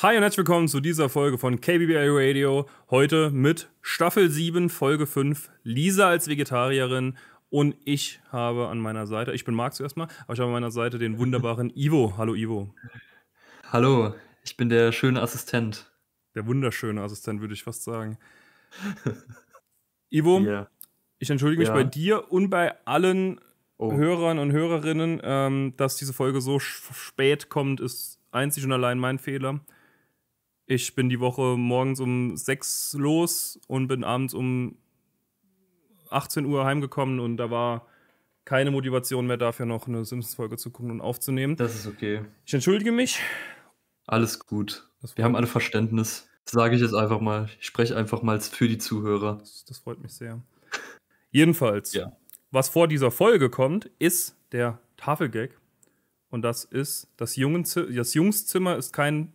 Hi und herzlich willkommen zu dieser Folge von KBBI Radio. Heute mit Staffel 7, Folge 5, Lisa als Vegetarierin. Und ich habe an meiner Seite, ich bin Marc zuerst mal, aber ich habe an meiner Seite den wunderbaren Ivo. Hallo Ivo. Hallo, ich bin der schöne Assistent. Der wunderschöne Assistent, würde ich fast sagen. Ivo, yeah. ich entschuldige mich ja. bei dir und bei allen oh. Hörern und Hörerinnen, ähm, dass diese Folge so spät kommt, ist einzig und allein mein Fehler. Ich bin die Woche morgens um 6 los und bin abends um 18 Uhr heimgekommen und da war keine Motivation mehr dafür, noch eine Simpsons-Folge zu gucken und aufzunehmen. Das ist okay. Ich entschuldige mich. Alles gut. Wir haben alle Verständnis. Sage ich jetzt einfach mal. Ich spreche einfach mal für die Zuhörer. Das, das freut mich sehr. Jedenfalls, ja. was vor dieser Folge kommt, ist der Tafelgag. Und das ist, das, Jungen, das Jungszimmer ist kein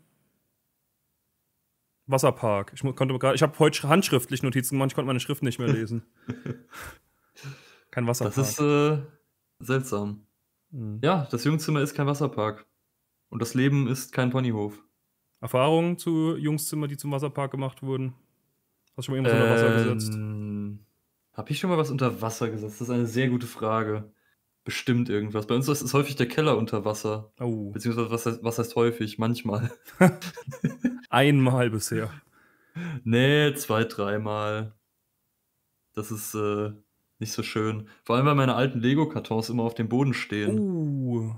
Wasserpark. Ich konnte gerade, ich habe heute handschriftlich Notizen gemacht, ich konnte meine Schrift nicht mehr lesen. kein Wasserpark. Das ist äh, seltsam. Mhm. Ja, das Jungszimmer ist kein Wasserpark. Und das Leben ist kein Ponyhof. Erfahrungen zu Jungszimmer, die zum Wasserpark gemacht wurden? Hast du schon mal irgendwas ähm, unter Wasser ähm, gesetzt? Hab ich schon mal was unter Wasser gesetzt? Das ist eine sehr gute Frage. Bestimmt irgendwas. Bei uns ist häufig der Keller unter Wasser. Oh. Beziehungsweise was heißt, was heißt häufig? Manchmal. Einmal bisher. Nee, zwei, dreimal. Das ist äh, nicht so schön. Vor allem, weil meine alten Lego-Kartons immer auf dem Boden stehen. Uh.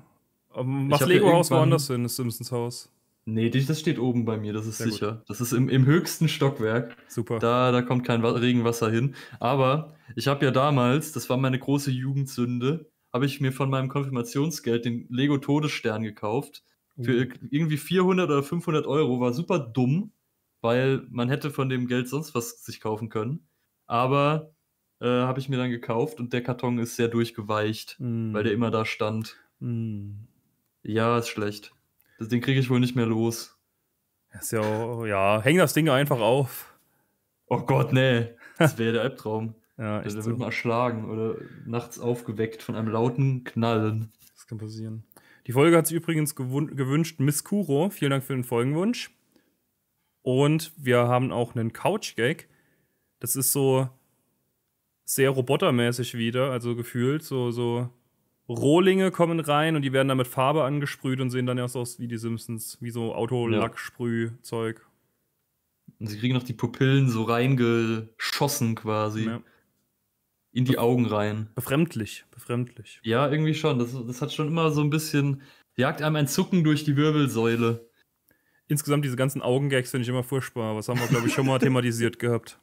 Mach Lego-Haus woanders hin, das Simpsons Haus. Nee, das steht oben bei mir, das ist Sehr sicher. Gut. Das ist im, im höchsten Stockwerk. Super. Da, da kommt kein Regenwasser hin. Aber ich habe ja damals, das war meine große Jugendsünde, habe ich mir von meinem Konfirmationsgeld den Lego Todesstern gekauft für mhm. irgendwie 400 oder 500 Euro war super dumm, weil man hätte von dem Geld sonst was sich kaufen können. Aber äh, habe ich mir dann gekauft und der Karton ist sehr durchgeweicht, mm. weil der immer da stand. Mm. Ja, ist schlecht. Das, den kriege ich wohl nicht mehr los. So, ja, häng das Ding einfach auf. Oh Gott, nee. Das wäre der Albtraum. ja, der, also, der so. wird mal erschlagen oder nachts aufgeweckt von einem lauten Knallen. Das kann passieren. Die Folge hat sich übrigens gewünscht Miss Kuro. Vielen Dank für den Folgenwunsch. Und wir haben auch einen Couch-Gag. Das ist so sehr robotermäßig wieder, also gefühlt. So, so Rohlinge kommen rein und die werden dann mit Farbe angesprüht und sehen dann erst aus wie die Simpsons, wie so Autolacksprühzeug. Ja. Und sie kriegen noch die Pupillen so reingeschossen quasi. Ja in die Augen rein. Befremdlich, befremdlich. Ja, irgendwie schon. Das, das hat schon immer so ein bisschen, jagt einem ein Zucken durch die Wirbelsäule. Insgesamt diese ganzen Augengags finde ich immer furchtbar. Was haben wir, glaube ich, schon mal thematisiert gehabt.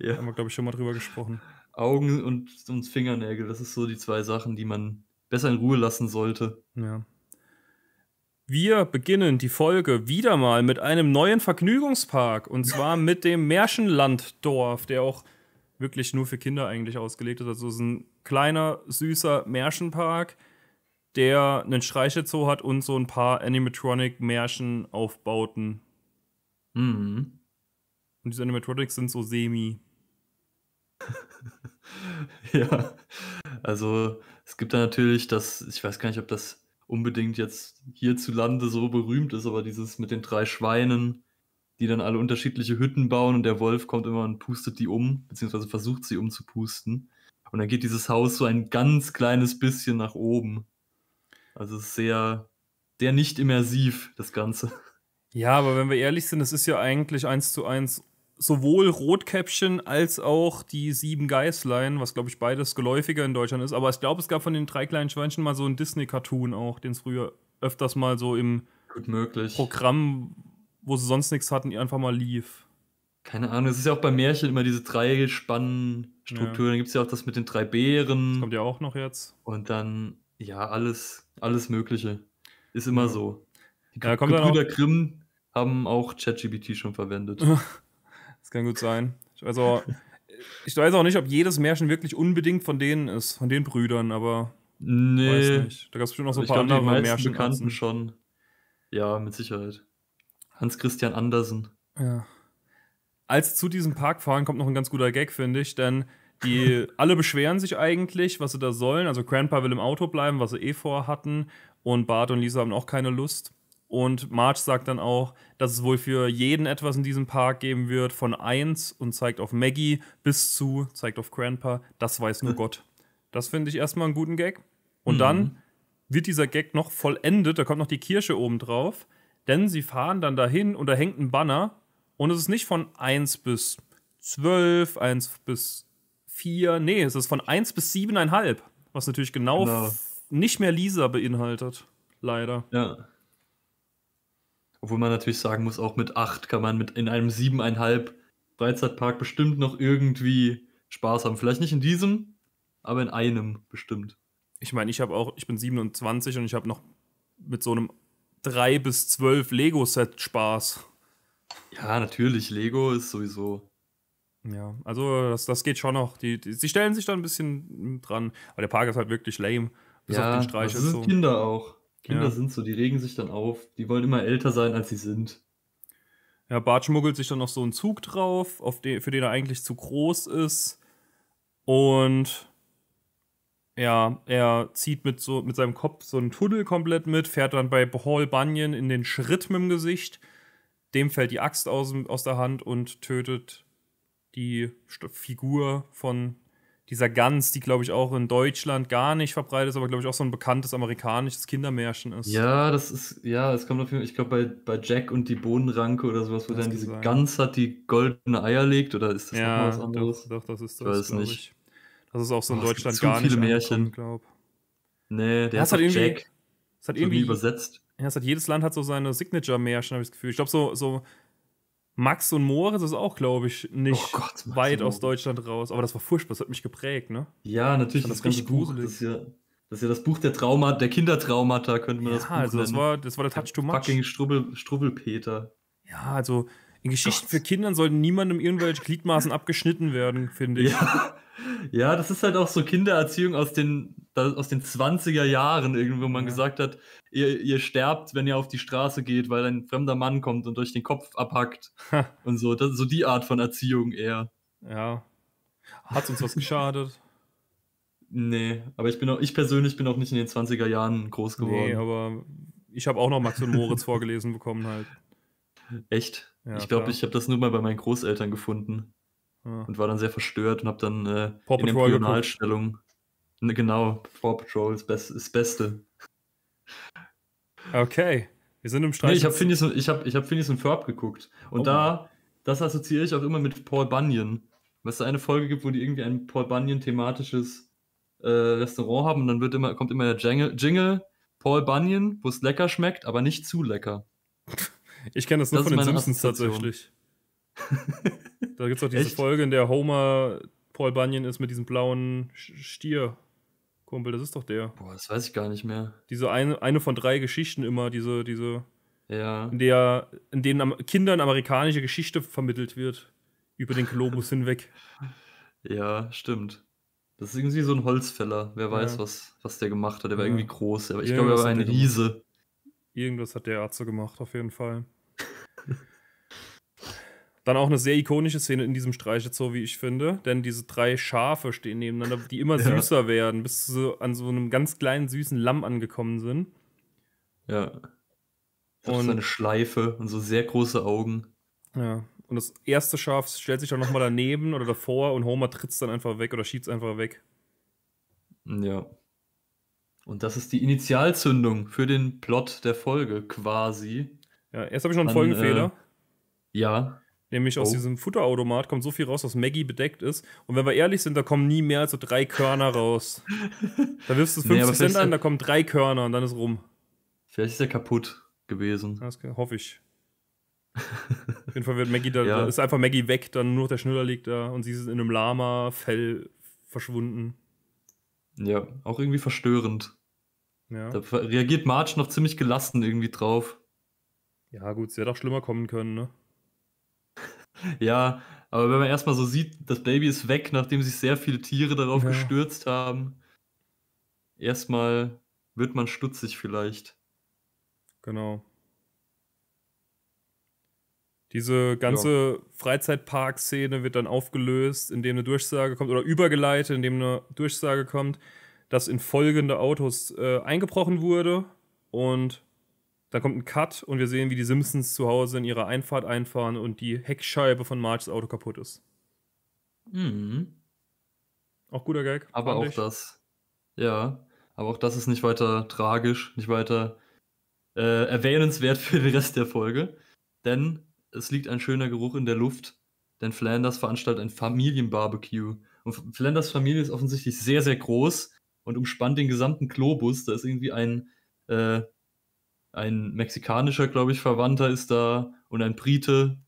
Ja. Haben wir, glaube ich, schon mal drüber gesprochen. Augen und, und Fingernägel, das ist so die zwei Sachen, die man besser in Ruhe lassen sollte. Ja. Wir beginnen die Folge wieder mal mit einem neuen Vergnügungspark und zwar mit dem Märchenlanddorf, der auch wirklich nur für Kinder eigentlich ausgelegt ist. Also es ist ein kleiner, süßer Märchenpark, der einen Streichelzoo hat und so ein paar Animatronic-Märchenaufbauten. Mhm. Und diese Animatronics sind so semi. ja, also es gibt da natürlich das, ich weiß gar nicht, ob das unbedingt jetzt hierzulande so berühmt ist, aber dieses mit den drei Schweinen die dann alle unterschiedliche Hütten bauen und der Wolf kommt immer und pustet die um, beziehungsweise versucht sie umzupusten. Und dann geht dieses Haus so ein ganz kleines bisschen nach oben. Also sehr, sehr nicht immersiv, das Ganze. Ja, aber wenn wir ehrlich sind, es ist ja eigentlich eins zu eins sowohl Rotkäppchen als auch die sieben Geißlein, was glaube ich beides geläufiger in Deutschland ist. Aber ich glaube, es gab von den drei kleinen Schweinchen mal so einen Disney-Cartoon auch, den es früher öfters mal so im Programm wo sie sonst nichts hatten, einfach mal lief. Keine Ahnung, es ist ja auch bei Märchen immer diese drei Spannenstrukturen. Ja. Dann gibt es ja auch das mit den drei Bären. Das kommt ja auch noch jetzt. Und dann, ja, alles, alles Mögliche. Ist immer ja. so. Die ja, kommt Gebrüder auch... Grimm haben auch ChatGPT schon verwendet. das kann gut sein. Also, ich weiß auch nicht, ob jedes Märchen wirklich unbedingt von denen ist, von den Brüdern, aber. Nee. Da gab es bestimmt noch so also ein paar glaub, andere die Märchen. Bekannten schon. Ja, mit Sicherheit. Hans-Christian Andersen. Ja. Als zu diesem Park fahren, kommt noch ein ganz guter Gag, finde ich, denn die alle beschweren sich eigentlich, was sie da sollen. Also Grandpa will im Auto bleiben, was sie eh vorhatten. Und Bart und Lisa haben auch keine Lust. Und Marge sagt dann auch, dass es wohl für jeden etwas in diesem Park geben wird, von 1 und zeigt auf Maggie bis zu, zeigt auf Grandpa, das weiß nur Gott. Das finde ich erstmal einen guten Gag. Und mhm. dann wird dieser Gag noch vollendet, da kommt noch die Kirsche oben drauf. Denn sie fahren dann dahin und da hängt ein Banner und es ist nicht von 1 bis 12, 1 bis 4, nee, es ist von 1 bis 7,5, was natürlich genau, genau. nicht mehr Lisa beinhaltet, leider. Ja. Obwohl man natürlich sagen muss, auch mit 8 kann man mit in einem 7,5 Freizeitpark bestimmt noch irgendwie Spaß haben. Vielleicht nicht in diesem, aber in einem bestimmt. Ich meine, ich habe auch, ich bin 27 und ich habe noch mit so einem drei bis zwölf Lego-Set Spaß. Ja, natürlich. Lego ist sowieso. Ja, also das, das geht schon noch. Die, die, sie stellen sich da ein bisschen dran. Aber der Park ist halt wirklich lame. Bis ja, auf den Streich. Das sind so. Kinder auch. Kinder ja. sind so, die regen sich dann auf. Die wollen immer älter sein, als sie sind. Ja, Bart schmuggelt sich dann noch so einen Zug drauf, auf den, für den er eigentlich zu groß ist. Und ja, er zieht mit, so, mit seinem Kopf so einen Tunnel komplett mit, fährt dann bei Paul Bunyan in den Schritt mit dem Gesicht. Dem fällt die Axt aus, aus der Hand und tötet die Figur von dieser Gans, die glaube ich auch in Deutschland gar nicht verbreitet ist, aber glaube ich auch so ein bekanntes amerikanisches Kindermärchen ist. Ja, das ist, ja, es kommt auf jeden Fall, ich glaube bei, bei Jack und die Bohnenranke oder sowas, wo das dann diese sein. Gans hat, die goldene Eier legt, oder ist das ja, nochmal was anderes? Doch, doch, das ist das, glaube Ich. Das ist auch so in oh, Deutschland gar nicht. Zu viele Märchen. Glaub. Nee, der das hat irgendwie, Jack. Das hat irgendwie übersetzt. Ja, hat jedes Land hat so seine Signature-Märchen, habe ich das Gefühl. Ich glaube, so, so Max und Moritz ist auch, glaube ich, nicht oh Gott, weit aus Deutschland raus. Aber das war furchtbar, das hat mich geprägt, ne? Ja, natürlich. Das, das ganze Buch, das ist, ja, das ist ja das Buch der Trauma, der Kindertraumata, könnte man ja, das Buch also das nennen. war, das war der Touch to Max. Fucking Strubbel, Strubbelpeter. Ja, also in oh Geschichten Gott. für Kinder sollten niemandem irgendwelche Gliedmaßen abgeschnitten werden, finde ich. Ja, ja, das ist halt auch so Kindererziehung aus den, aus den 20er Jahren, irgendwie, wo man ja. gesagt hat, ihr, ihr sterbt, wenn ihr auf die Straße geht, weil ein fremder Mann kommt und euch den Kopf abhackt. und so. Das ist so die Art von Erziehung eher. Ja. Hat uns was geschadet? Nee, aber ich bin auch, ich persönlich bin auch nicht in den 20er Jahren groß geworden. Nee, aber ich habe auch noch Max und Moritz vorgelesen bekommen halt. Echt? Ja, ich glaube, ich habe das nur mal bei meinen Großeltern gefunden ja. und war dann sehr verstört und habe dann äh, Paw in Patrol Embryonalstellung. Ne, genau, Paw Patrol ist best, das Beste. Okay, wir sind im Streit. Nee, ich habe Phineas, ich hab, ich hab Phineas und Ferb geguckt. Und oh. da, das assoziiere ich auch immer mit Paul Bunyan. Weil es eine Folge gibt, wo die irgendwie ein Paul Bunyan-thematisches äh, Restaurant haben und dann wird immer, kommt immer der Jingle, Jingle Paul Bunyan, wo es lecker schmeckt, aber nicht zu lecker. Ich kenne das nur das von den Simpsons tatsächlich da gibt es doch diese Echt? Folge, in der Homer Paul Bunyan ist mit diesem blauen Stier. Kumpel, das ist doch der. Boah, das weiß ich gar nicht mehr. Diese eine, eine von drei Geschichten immer, diese, diese, ja. in der, in denen Kindern amerikanische Geschichte vermittelt wird. Über den Globus hinweg. Ja, stimmt. Das ist irgendwie so ein Holzfäller. Wer weiß, ja. was, was der gemacht hat. Der war ja. irgendwie groß. Aber ich glaube, er war ein Riese. Irgendwas hat der Arzt so gemacht, auf jeden Fall. Dann auch eine sehr ikonische Szene in diesem Streichelzoo, wie ich finde. Denn diese drei Schafe stehen nebeneinander, die immer ja. süßer werden, bis sie an so einem ganz kleinen, süßen Lamm angekommen sind. Ja. Und so eine Schleife und so sehr große Augen. Ja. Und das erste Schaf stellt sich auch nochmal daneben oder davor und Homer tritt es dann einfach weg oder schiebt es einfach weg. Ja. Und das ist die Initialzündung für den Plot der Folge quasi. Ja, erst habe ich noch einen An, Folgenfehler. Äh, ja. Nämlich oh. aus diesem Futterautomat kommt so viel raus, dass Maggie bedeckt ist. Und wenn wir ehrlich sind, da kommen nie mehr als so drei Körner raus. da wirfst du 50 nee, Cent an, da kommen drei Körner und dann ist rum. Vielleicht ist er kaputt gewesen. Das hoffe ich. Auf jeden Fall wird Maggie da, ja. da ist einfach Maggie weg, dann nur noch der Schnuller liegt da und sie ist in einem Lama-Fell verschwunden. Ja, auch irgendwie verstörend. Ja. Da reagiert Marge noch ziemlich gelassen irgendwie drauf. Ja, gut, sie hätte auch schlimmer kommen können, ne? Ja, aber wenn man erstmal so sieht, das Baby ist weg, nachdem sich sehr viele Tiere darauf ja. gestürzt haben, erstmal wird man stutzig vielleicht. Genau. Diese ganze ja. Freizeitpark-Szene wird dann aufgelöst, indem eine Durchsage kommt oder übergeleitet, indem eine Durchsage kommt, dass in folgende Autos äh, eingebrochen wurde und dann kommt ein Cut und wir sehen, wie die Simpsons zu Hause in ihre Einfahrt einfahren und die Heckscheibe von Marges Auto kaputt ist. Mhm. Auch guter Gag. Aber auch ich. das. Ja. Aber auch das ist nicht weiter tragisch, nicht weiter äh, erwähnenswert für den Rest der Folge. Denn es liegt ein schöner Geruch in der Luft, denn Flanders veranstaltet ein Familienbarbecue. Und Flanders Familie ist offensichtlich sehr, sehr groß und umspannt den gesamten Globus. Da ist irgendwie ein äh, ein mexikanischer, glaube ich, Verwandter ist da und ein Brite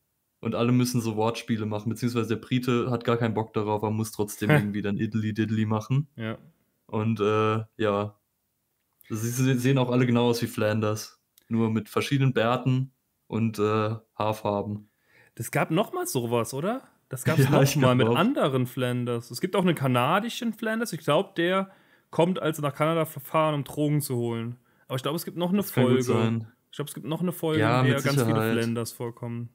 und alle müssen so Wortspiele machen, beziehungsweise der Brite hat gar keinen Bock darauf, er muss trotzdem irgendwie dann Idly Diddly machen. Ja. Und äh, ja, also sie sehen auch alle genau aus wie Flanders, nur mit verschiedenen Bärten und äh, Haarfarben. Das gab nochmal sowas, oder? Das gab es ja, nochmal mit anderen Flanders. Es gibt auch einen kanadischen Flanders, ich glaube, der kommt, also nach Kanada verfahren, um Drogen zu holen. Aber ich glaube, es gibt noch eine das Folge. Ich glaube, es gibt noch eine Folge, ja, in der ganz viele Flanders vorkommen.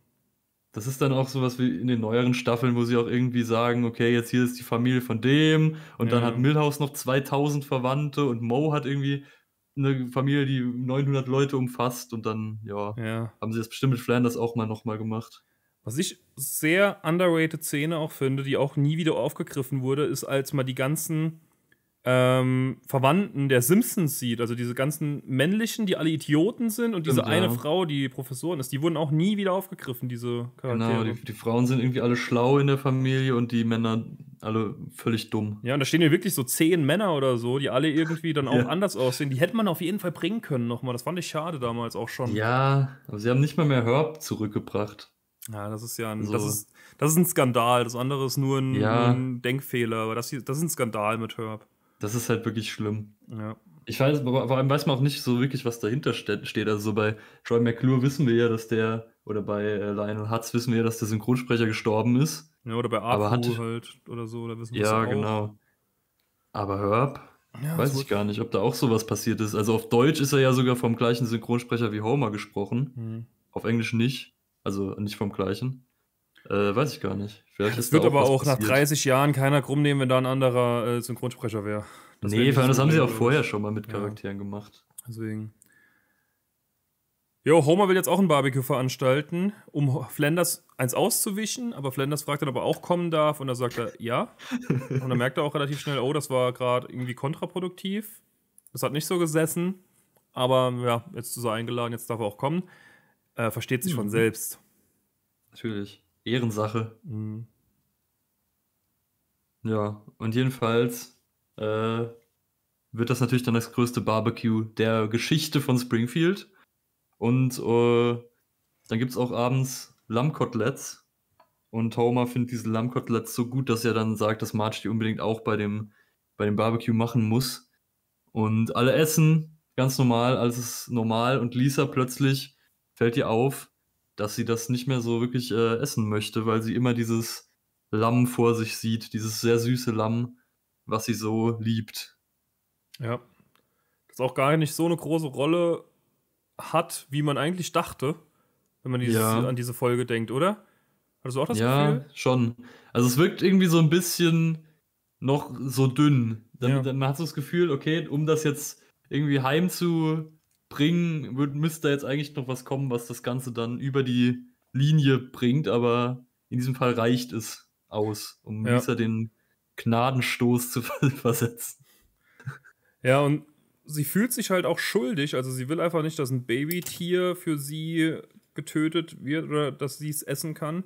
Das ist dann auch sowas wie in den neueren Staffeln, wo sie auch irgendwie sagen, okay, jetzt hier ist die Familie von dem und ja. dann hat Milhouse noch 2000 Verwandte und Mo hat irgendwie eine Familie, die 900 Leute umfasst und dann, ja, ja. haben sie das bestimmt mit Flanders auch mal nochmal gemacht. Was ich sehr underrated Szene auch finde, die auch nie wieder aufgegriffen wurde, ist, als mal die ganzen ähm, Verwandten der Simpsons sieht, also diese ganzen männlichen, die alle Idioten sind und diese Stimmt, eine Frau, die Professorin ist, die wurden auch nie wieder aufgegriffen, diese Charaktere. Genau, die, die, Frauen sind irgendwie alle schlau in der Familie und die Männer alle völlig dumm. Ja, und da stehen hier wirklich so zehn Männer oder so, die alle irgendwie dann auch ja. anders aussehen. Die hätte man auf jeden Fall bringen können nochmal. Das fand ich schade damals auch schon. Ja, aber sie haben nicht mal mehr Herb zurückgebracht. Ja, das ist ja ein, so. Also das, ist, das ist ein Skandal. Das andere ist nur ein, ja. ein Denkfehler, aber das, hier, das ist ein Skandal mit Herb. Das ist halt wirklich schlimm. Ja. Ich weiß, vor allem weiß man auch nicht so wirklich, was dahinter steht. Also so bei Troy McClure wissen wir ja, dass der, oder bei äh, Lionel Hutz wissen wir ja, dass der Synchronsprecher gestorben ist. Ja, oder bei Arthur hat, halt oder so, oder wissen wir Ja, auch. genau. Aber Herb, ja, weiß ich gar nicht, ob da auch sowas passiert ist. Also auf Deutsch ist er ja sogar vom gleichen Synchronsprecher wie Homer gesprochen. Mhm. Auf Englisch nicht. Also nicht vom gleichen. Äh, weiß ich gar nicht. Vielleicht es wird aber auch nach 30 Jahren keiner krumm nehmen, wenn da ein anderer äh, Synchronsprecher wäre. Nee, vor allem das haben sie auch vorher schon mal mit Charakteren ja. gemacht. Deswegen. Jo, Homer will jetzt auch ein Barbecue veranstalten, um Flanders eins auszuwischen, aber Flanders fragt dann, ob er auch kommen darf und da sagt er ja. und dann merkt er auch relativ schnell, oh, das war gerade irgendwie kontraproduktiv. Das hat nicht so gesessen, aber ja, jetzt ist er eingeladen, jetzt darf er auch kommen. Äh, versteht sich mhm. von selbst. Natürlich. Ehrensache. Mhm. Ja, und jedenfalls äh, wird das natürlich dann das größte Barbecue der Geschichte von Springfield. Und äh, dann gibt es auch abends Lammkoteletts. Und Homer findet diese Lammkoteletts so gut, dass er dann sagt, dass Marge die unbedingt auch bei dem, bei dem Barbecue machen muss. Und alle essen ganz normal, alles ist normal. Und Lisa plötzlich fällt ihr auf, dass sie das nicht mehr so wirklich äh, essen möchte, weil sie immer dieses Lamm vor sich sieht, dieses sehr süße Lamm, was sie so liebt. Ja. Das auch gar nicht so eine große Rolle hat, wie man eigentlich dachte, wenn man dieses, ja. an diese Folge denkt, oder? Hattest du auch das ja, Gefühl? Ja, schon. Also es wirkt irgendwie so ein bisschen noch so dünn. Dann, ja. dann hast du das Gefühl, okay, um das jetzt irgendwie heim zu bringen, würd, müsste jetzt eigentlich noch was kommen, was das Ganze dann über die Linie bringt, aber in diesem Fall reicht es aus, um ja. Lisa den Gnadenstoß zu versetzen. Ja, und sie fühlt sich halt auch schuldig, also sie will einfach nicht, dass ein Babytier für sie getötet wird oder dass sie es essen kann.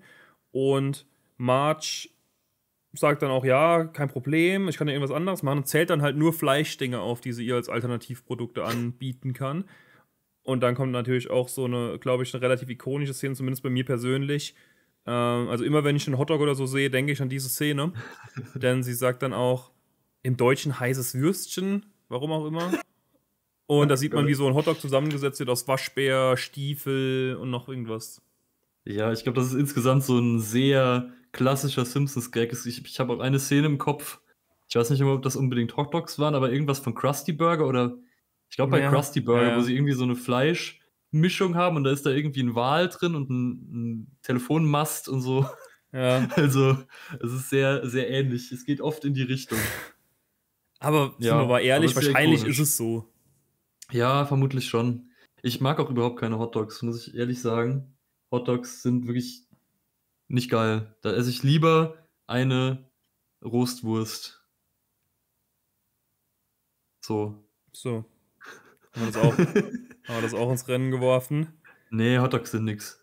Und Marge sagt dann auch, ja, kein Problem, ich kann ja irgendwas anderes machen und zählt dann halt nur Fleischdinge auf, die sie ihr als Alternativprodukte anbieten kann. Und dann kommt natürlich auch so eine, glaube ich, eine relativ ikonische Szene, zumindest bei mir persönlich. Ähm, also immer wenn ich einen Hotdog oder so sehe, denke ich an diese Szene. Denn sie sagt dann auch, im Deutschen heißes Würstchen, warum auch immer. Und da sieht man, wie so ein Hotdog zusammengesetzt wird aus Waschbär, Stiefel und noch irgendwas. Ja, ich glaube, das ist insgesamt so ein sehr klassischer Simpsons-Gag ist. Ich, ich habe auch eine Szene im Kopf. Ich weiß nicht immer, ob das unbedingt Hot Dogs waren, aber irgendwas von Krusty Burger oder ich glaube bei ja. Krusty Burger, ja. wo sie irgendwie so eine Fleischmischung haben und da ist da irgendwie ein Wal drin und ein, ein Telefonmast und so. Ja. Also, es ist sehr, sehr ähnlich. Es geht oft in die Richtung. Aber ja, sind wir mal ehrlich, wahrscheinlich ist es so. Ja, vermutlich schon. Ich mag auch überhaupt keine Hot Dogs, muss ich ehrlich sagen. Hot Dogs sind wirklich nicht geil. Da esse ich lieber eine Rostwurst. So. So. Haben wir das auch, haben wir das auch ins Rennen geworfen? Nee, Hotdogs sind nix.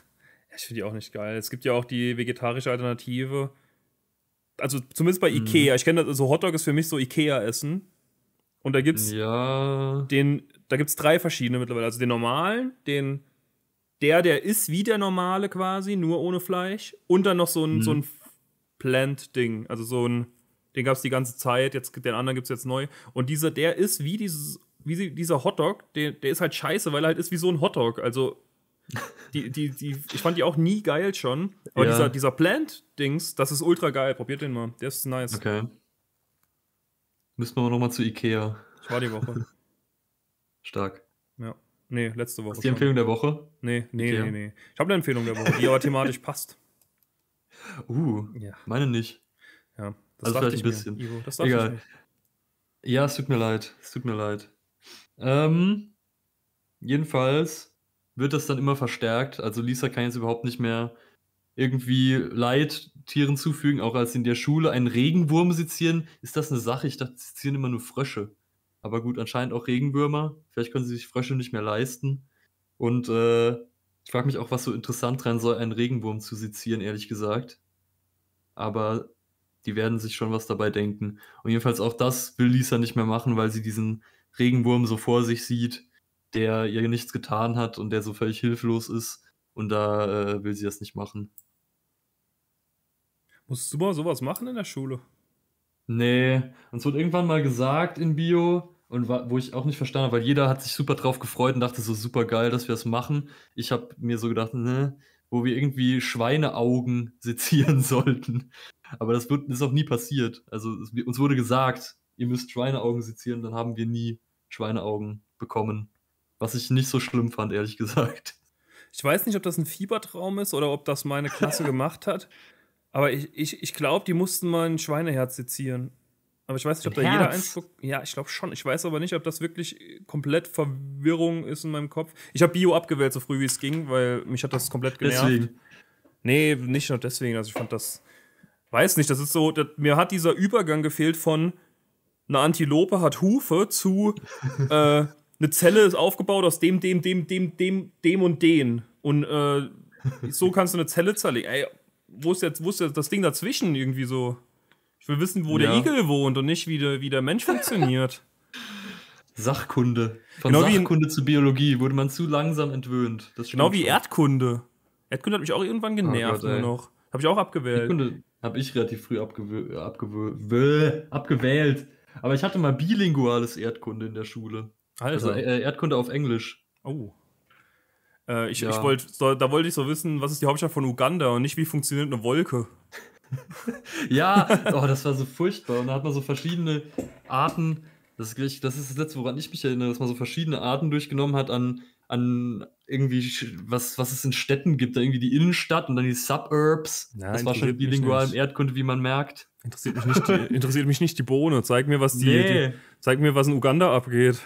ich finde die auch nicht geil. Es gibt ja auch die vegetarische Alternative. Also zumindest bei hm. Ikea. Ich kenne das, also Hotdog ist für mich so Ikea-Essen. Und da gibt's ja. den, da gibt's drei verschiedene mittlerweile. Also den normalen, den der, der ist wie der normale quasi, nur ohne Fleisch. Und dann noch so ein, mhm. so ein Plant-Ding. Also so ein, den gab es die ganze Zeit, jetzt, den anderen gibt es jetzt neu. Und dieser, der ist wie dieses, wie dieser Hotdog, der, der ist halt scheiße, weil er halt ist wie so ein Hotdog. Also die, die, die, ich fand die auch nie geil schon. Aber ja. dieser, dieser Plant-Dings, das ist ultra geil. Probiert den mal. Der ist nice. Okay. Müssen wir nochmal zu Ikea. Ich war die Woche. Stark. Nee, letzte Woche. Ist die schon. Empfehlung der Woche? Nee, nee, okay. nee, nee. Ich habe eine Empfehlung der Woche, die aber thematisch passt. Uh, ja. meine nicht. Ja, das also vielleicht ich ein bisschen. Mir, Ivo, das Egal. Ich ja, es tut mir leid. Es tut mir leid. Ähm, jedenfalls wird das dann immer verstärkt. Also Lisa kann jetzt überhaupt nicht mehr irgendwie Leid Tieren zufügen, auch als in der Schule einen Regenwurm sezieren. Ist das eine Sache? Ich dachte, sezieren immer nur Frösche. Aber gut, anscheinend auch Regenwürmer. Vielleicht können sie sich Frösche nicht mehr leisten. Und äh, ich frage mich auch, was so interessant dran soll, einen Regenwurm zu sezieren, ehrlich gesagt. Aber die werden sich schon was dabei denken. Und jedenfalls auch das will Lisa nicht mehr machen, weil sie diesen Regenwurm so vor sich sieht, der ihr nichts getan hat und der so völlig hilflos ist. Und da äh, will sie das nicht machen. Musst du mal sowas machen in der Schule? Nee, uns wird irgendwann mal gesagt in Bio, und wo ich auch nicht verstanden habe, weil jeder hat sich super drauf gefreut und dachte so super geil, dass wir das machen. Ich habe mir so gedacht, ne, wo wir irgendwie Schweineaugen sezieren sollten. Aber das wird, ist auch nie passiert. Also es, uns wurde gesagt, ihr müsst Schweineaugen sezieren, dann haben wir nie Schweineaugen bekommen. Was ich nicht so schlimm fand, ehrlich gesagt. Ich weiß nicht, ob das ein Fiebertraum ist oder ob das meine Klasse gemacht hat. Aber ich, ich, ich glaube, die mussten mal ein Schweineherz sezieren. Aber ich weiß nicht, ob da jeder eins guckt. Ja, ich glaube schon. Ich weiß aber nicht, ob das wirklich äh, komplett Verwirrung ist in meinem Kopf. Ich habe Bio abgewählt, so früh wie es ging, weil mich hat das komplett genervt. Deswegen. Nee, nicht nur deswegen. Also ich fand das. Weiß nicht, das ist so. Das, mir hat dieser Übergang gefehlt von eine Antilope hat Hufe zu äh, eine Zelle ist aufgebaut aus dem, dem, dem, dem, dem, dem und den. Und äh, so kannst du eine Zelle zerlegen. Ey, wo ist jetzt, wo ist jetzt das Ding dazwischen irgendwie so? Ich will wissen, wo ja. der Igel wohnt und nicht, wie der, wie der Mensch funktioniert. Sachkunde. Von genau Sachkunde wie, zu Biologie wurde man zu langsam entwöhnt. genau wie schon. Erdkunde. Erdkunde hat mich auch irgendwann oh genervt oh Gott, nur noch. Habe ich auch abgewählt. Erdkunde habe ich relativ früh abgewö abgewählt. Aber ich hatte mal bilinguales Erdkunde in der Schule. Alter. Also äh, Erdkunde auf Englisch. Oh. Äh, ich, ja. ich wollt, da wollte ich so wissen, was ist die Hauptstadt von Uganda und nicht, wie funktioniert eine Wolke. ja, oh, das war so furchtbar. Und da hat man so verschiedene Arten, das ist, das ist das letzte, woran ich mich erinnere, dass man so verschiedene Arten durchgenommen hat an, an irgendwie, was, was es in Städten gibt. Da irgendwie die Innenstadt und dann die Suburbs. Ja, das war schon bilingual im Erdkunde, wie man merkt. Interessiert mich nicht die, interessiert mich nicht die Bohne. Zeig mir, was die, nee. die, zeig mir, was in Uganda abgeht.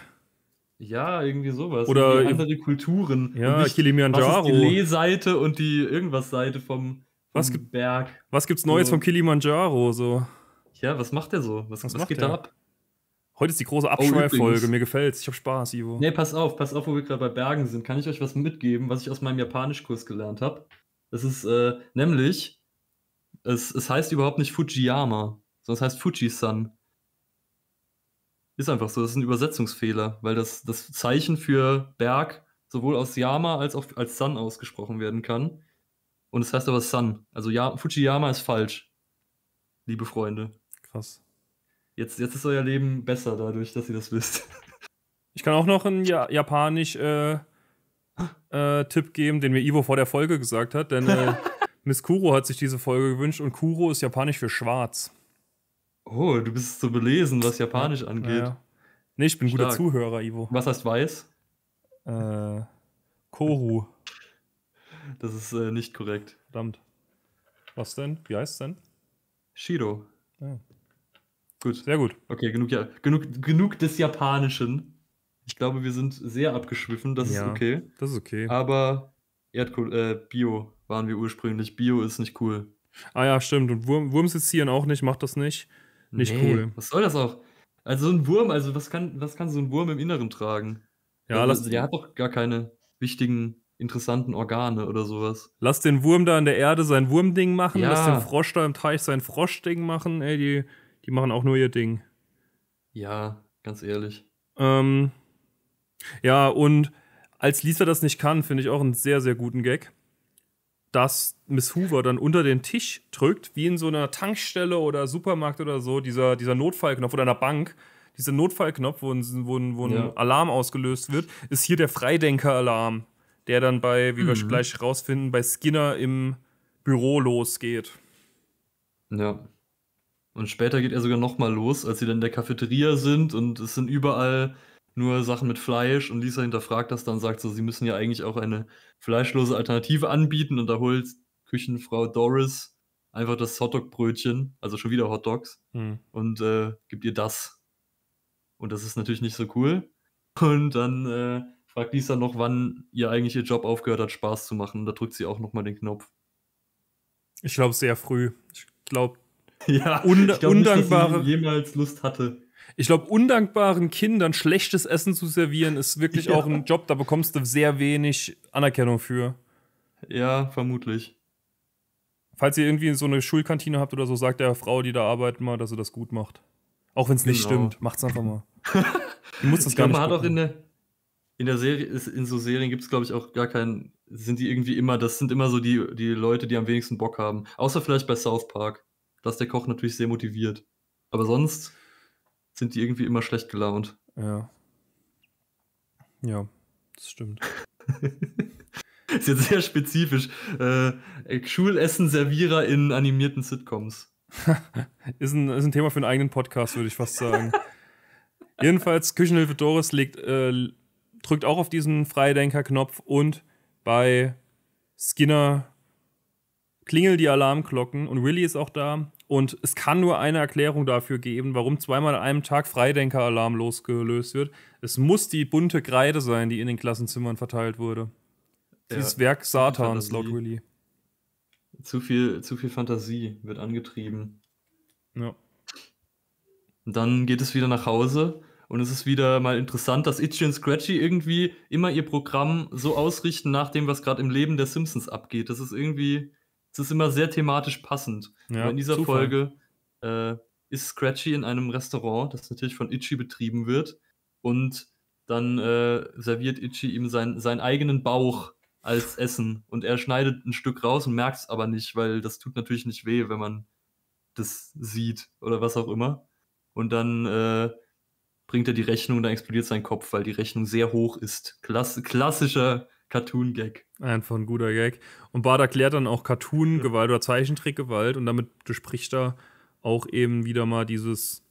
Ja, irgendwie sowas. Oder irgendwie andere Kulturen. Ja, und nicht, Kilimanjaro. Was ist die Le-Seite und die irgendwas Seite vom, was gibt, Berg. Was gibt's Neues so. vom Kilimanjaro? So? Ja, was macht der so? Was, was, was geht der? da ab? Heute ist die große oh, Abschweiffolge, oh, mir gefällt's. Ich hab Spaß, Ivo. Nee, pass auf, pass auf, wo wir gerade bei Bergen sind. Kann ich euch was mitgeben, was ich aus meinem Japanischkurs gelernt habe? Es ist äh, nämlich, es, es heißt überhaupt nicht Fujiyama, sondern es heißt Fujisan. Ist einfach so, das ist ein Übersetzungsfehler, weil das, das Zeichen für Berg sowohl aus Yama als auch als San ausgesprochen werden kann. Und es das heißt aber Sun. Also ja, Fujiyama ist falsch. Liebe Freunde. Krass. Jetzt, jetzt ist euer Leben besser dadurch, dass ihr das wisst. Ich kann auch noch einen ja japanisch äh, äh, Tipp geben, den mir Ivo vor der Folge gesagt hat, denn äh, Miss Kuro hat sich diese Folge gewünscht und Kuro ist japanisch für schwarz. Oh, du bist so belesen, was japanisch ja, angeht. Ja. Nee, ich bin Stark. guter Zuhörer, Ivo. Was heißt weiß? Äh, Koru. Das ist äh, nicht korrekt. Verdammt. Was denn? Wie heißt es denn? Shiro. Ja. Gut. Sehr gut. Okay, genug, ja, genug, genug des Japanischen. Ich glaube, wir sind sehr abgeschwiffen. Das ja, ist okay. Das ist okay. Aber Erdkohl, äh, Bio waren wir ursprünglich. Bio ist nicht cool. Ah ja, stimmt. Und Wurm, Wurm sezieren auch nicht, macht das nicht. Nicht nee, cool. Was soll das auch? Also so ein Wurm, also was kann, was kann so ein Wurm im Inneren tragen? Ja, also, der hat doch gar keine wichtigen interessanten Organe oder sowas. Lass den Wurm da in der Erde sein Wurmding machen, ja. lass den Frosch da im Teich sein Froschding machen, ey, die, die machen auch nur ihr Ding. Ja, ganz ehrlich. Ähm, ja, und als Lisa das nicht kann, finde ich auch einen sehr, sehr guten Gag, dass Miss Hoover dann unter den Tisch drückt, wie in so einer Tankstelle oder Supermarkt oder so, dieser, dieser Notfallknopf oder einer Bank, dieser Notfallknopf, wo ein, wo ein, wo ein ja. Alarm ausgelöst wird, ist hier der Freidenker-Alarm der dann bei, wie mhm. wir gleich rausfinden, bei Skinner im Büro losgeht. Ja. Und später geht er sogar nochmal los, als sie dann in der Cafeteria sind und es sind überall nur Sachen mit Fleisch und Lisa hinterfragt das dann, sagt so, sie müssen ja eigentlich auch eine fleischlose Alternative anbieten und da holt Küchenfrau Doris einfach das Hotdog-Brötchen, also schon wieder Hotdogs, mhm. und äh, gibt ihr das. Und das ist natürlich nicht so cool. Und dann äh, fragt Lisa noch, wann ihr eigentlich ihr Job aufgehört hat, Spaß zu machen. Und da drückt sie auch nochmal den Knopf. Ich glaube, sehr früh. Ich glaube, ja, un glaub undankbare. Nicht, jemals Lust hatte. Ich glaube, undankbaren Kindern schlechtes Essen zu servieren, ist wirklich ja. auch ein Job, da bekommst du sehr wenig Anerkennung für. Ja, vermutlich. Falls ihr irgendwie so eine Schulkantine habt oder so, sagt der Frau, die da arbeitet, mal, dass sie das gut macht. Auch wenn es nicht genau. stimmt, macht's einfach mal. Die muss das ich gar glaub, nicht. Man hat auch in der, in der Serie, ist, in so Serien gibt es, glaube ich, auch gar keinen, sind die irgendwie immer, das sind immer so die, die Leute, die am wenigsten Bock haben. Außer vielleicht bei South Park. Da ist der Koch natürlich sehr motiviert. Aber sonst sind die irgendwie immer schlecht gelaunt. Ja. Ja, das stimmt. ist jetzt sehr spezifisch. Äh, Schulessen-Servierer in animierten Sitcoms. ist, ein, ist ein Thema für einen eigenen Podcast, würde ich fast sagen. Jedenfalls, Küchenhilfe Doris legt, äh, drückt auch auf diesen Freidenker-Knopf und bei Skinner klingeln die Alarmglocken und Willy ist auch da. Und es kann nur eine Erklärung dafür geben, warum zweimal an einem Tag Freidenker-Alarm losgelöst wird. Es muss die bunte Kreide sein, die in den Klassenzimmern verteilt wurde. Ja, Werk Satans, laut Willy. Zu viel, zu viel Fantasie wird angetrieben. Ja. Und dann geht es wieder nach Hause und es ist wieder mal interessant, dass Itchy und Scratchy irgendwie immer ihr Programm so ausrichten nach dem, was gerade im Leben der Simpsons abgeht. Das ist irgendwie, es ist immer sehr thematisch passend. Ja, in dieser Zufall. Folge äh, ist Scratchy in einem Restaurant, das natürlich von Itchy betrieben wird. Und dann äh, serviert Itchy ihm sein, seinen eigenen Bauch als Essen. Und er schneidet ein Stück raus und merkt es aber nicht, weil das tut natürlich nicht weh, wenn man das sieht oder was auch immer. Und dann äh, bringt er die Rechnung, dann explodiert sein Kopf, weil die Rechnung sehr hoch ist. Klass klassischer Cartoon-Gag. Einfach ein guter Gag. Und Bart erklärt dann auch Cartoon-Gewalt oder Zeichentrick-Gewalt und damit bespricht er auch eben wieder mal dieses,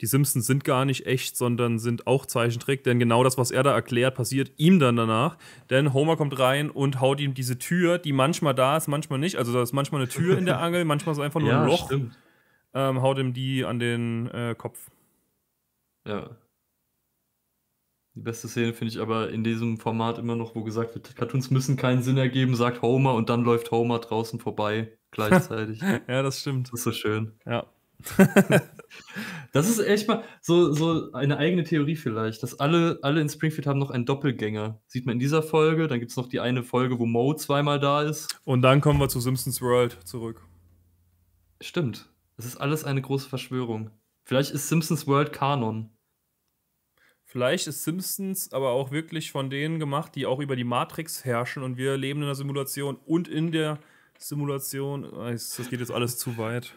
die Simpsons sind gar nicht echt, sondern sind auch Zeichentrick, denn genau das, was er da erklärt, passiert ihm dann danach. Denn Homer kommt rein und haut ihm diese Tür, die manchmal da ist, manchmal nicht. Also da ist manchmal eine Tür in der Angel, manchmal ist es einfach nur ja, ein Loch. Ähm, haut ihm die an den äh, Kopf. Ja. Die beste Szene finde ich aber in diesem Format immer noch, wo gesagt wird, Cartoons müssen keinen Sinn ergeben, sagt Homer und dann läuft Homer draußen vorbei gleichzeitig. ja, das stimmt. Das ist so schön. Ja. das ist echt mal so, so eine eigene Theorie vielleicht, dass alle, alle in Springfield haben noch einen Doppelgänger. Sieht man in dieser Folge, dann gibt es noch die eine Folge, wo Mo zweimal da ist. Und dann kommen wir zu Simpsons World zurück. Stimmt. Es ist alles eine große Verschwörung. Vielleicht ist Simpsons World Kanon. Vielleicht ist Simpsons aber auch wirklich von denen gemacht, die auch über die Matrix herrschen und wir leben in der Simulation und in der Simulation. Das geht jetzt alles zu weit.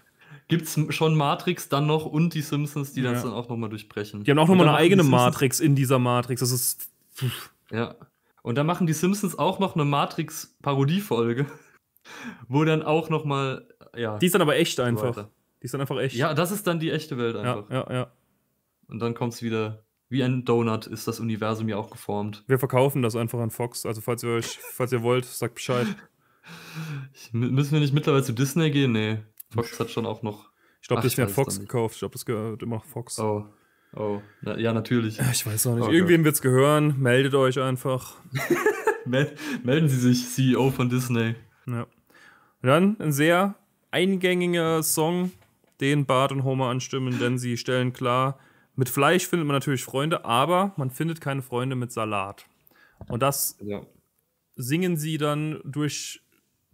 Gibt es schon Matrix dann noch und die Simpsons, die ja. das dann auch nochmal durchbrechen? Die haben auch nochmal eine eigene Matrix in dieser Matrix. Das ist. Pff. Ja. Und dann machen die Simpsons auch noch eine Matrix-Parodie-Folge, wo dann auch nochmal. Ja, die ist dann aber echt einfach. Weiter. Die ist dann einfach echt. Ja, das ist dann die echte Welt einfach. Ja, ja, ja. Und dann kommt es wieder wie ein Donut ist das Universum ja auch geformt. Wir verkaufen das einfach an Fox. Also falls ihr euch, falls ihr wollt, sagt Bescheid. Ich, müssen wir nicht mittlerweile zu Disney gehen? Nee. Fox hat schon auch noch. Ich glaube, Disney hat Fox gekauft. Ich glaube, das gehört immer Fox. Oh. Oh. Na, ja, natürlich. Äh, ich weiß auch nicht. Okay. Irgendwem es gehören. Meldet euch einfach. melden Sie sich, CEO von Disney. Ja. Und dann ein sehr eingängiger Song, den Bart und Homer anstimmen, denn sie stellen klar, mit Fleisch findet man natürlich Freunde, aber man findet keine Freunde mit Salat. Und das ja. singen sie dann durch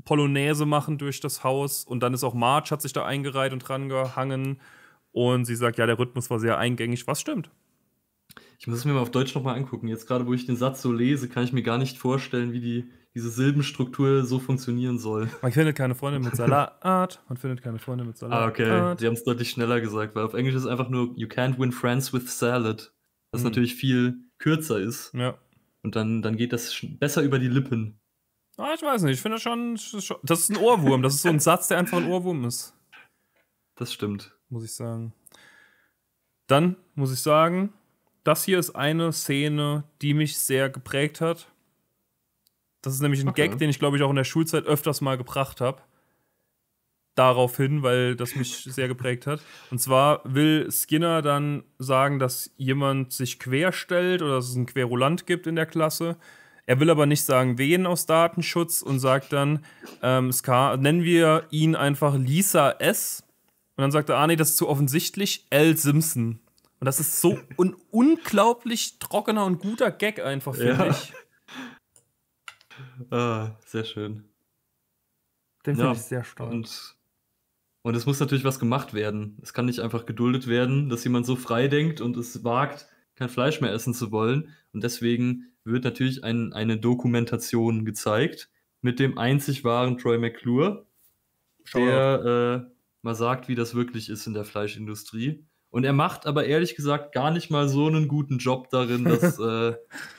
Polonaise machen durch das Haus und dann ist auch March hat sich da eingereiht und dran gehangen und sie sagt, ja, der Rhythmus war sehr eingängig, was stimmt. Ich muss es mir mal auf Deutsch nochmal angucken. Jetzt gerade, wo ich den Satz so lese, kann ich mir gar nicht vorstellen, wie die diese Silbenstruktur so funktionieren soll. Man findet keine Freunde mit Salat. Man findet keine Freunde mit Salat. Ah, okay. Art. Die haben es deutlich schneller gesagt, weil auf Englisch ist einfach nur You can't win friends with salad. Das mhm. natürlich viel kürzer ist. Ja. Und dann, dann geht das besser über die Lippen. Ah, ich weiß nicht. Ich finde schon. Das ist ein Ohrwurm. Das ist so ein Satz, der einfach ein Ohrwurm ist. Das stimmt. Muss ich sagen. Dann muss ich sagen, das hier ist eine Szene, die mich sehr geprägt hat das ist nämlich ein okay. Gag, den ich, glaube ich, auch in der Schulzeit öfters mal gebracht habe. Darauf hin, weil das mich sehr geprägt hat. Und zwar will Skinner dann sagen, dass jemand sich querstellt oder dass es einen Querulant gibt in der Klasse. Er will aber nicht sagen, wen aus Datenschutz und sagt dann, ähm, Ska, nennen wir ihn einfach Lisa S. Und dann sagt er, ah nee, das ist zu offensichtlich, L. Simpson. Und das ist so ein unglaublich trockener und guter Gag einfach, finde ja. ich. Ah, sehr schön. Den ja, finde ich sehr stolz. Und, und es muss natürlich was gemacht werden. Es kann nicht einfach geduldet werden, dass jemand so frei denkt und es wagt, kein Fleisch mehr essen zu wollen. Und deswegen wird natürlich ein, eine Dokumentation gezeigt mit dem einzig wahren Troy McClure, der äh, mal sagt, wie das wirklich ist in der Fleischindustrie. Und er macht aber ehrlich gesagt gar nicht mal so einen guten Job darin, das, äh,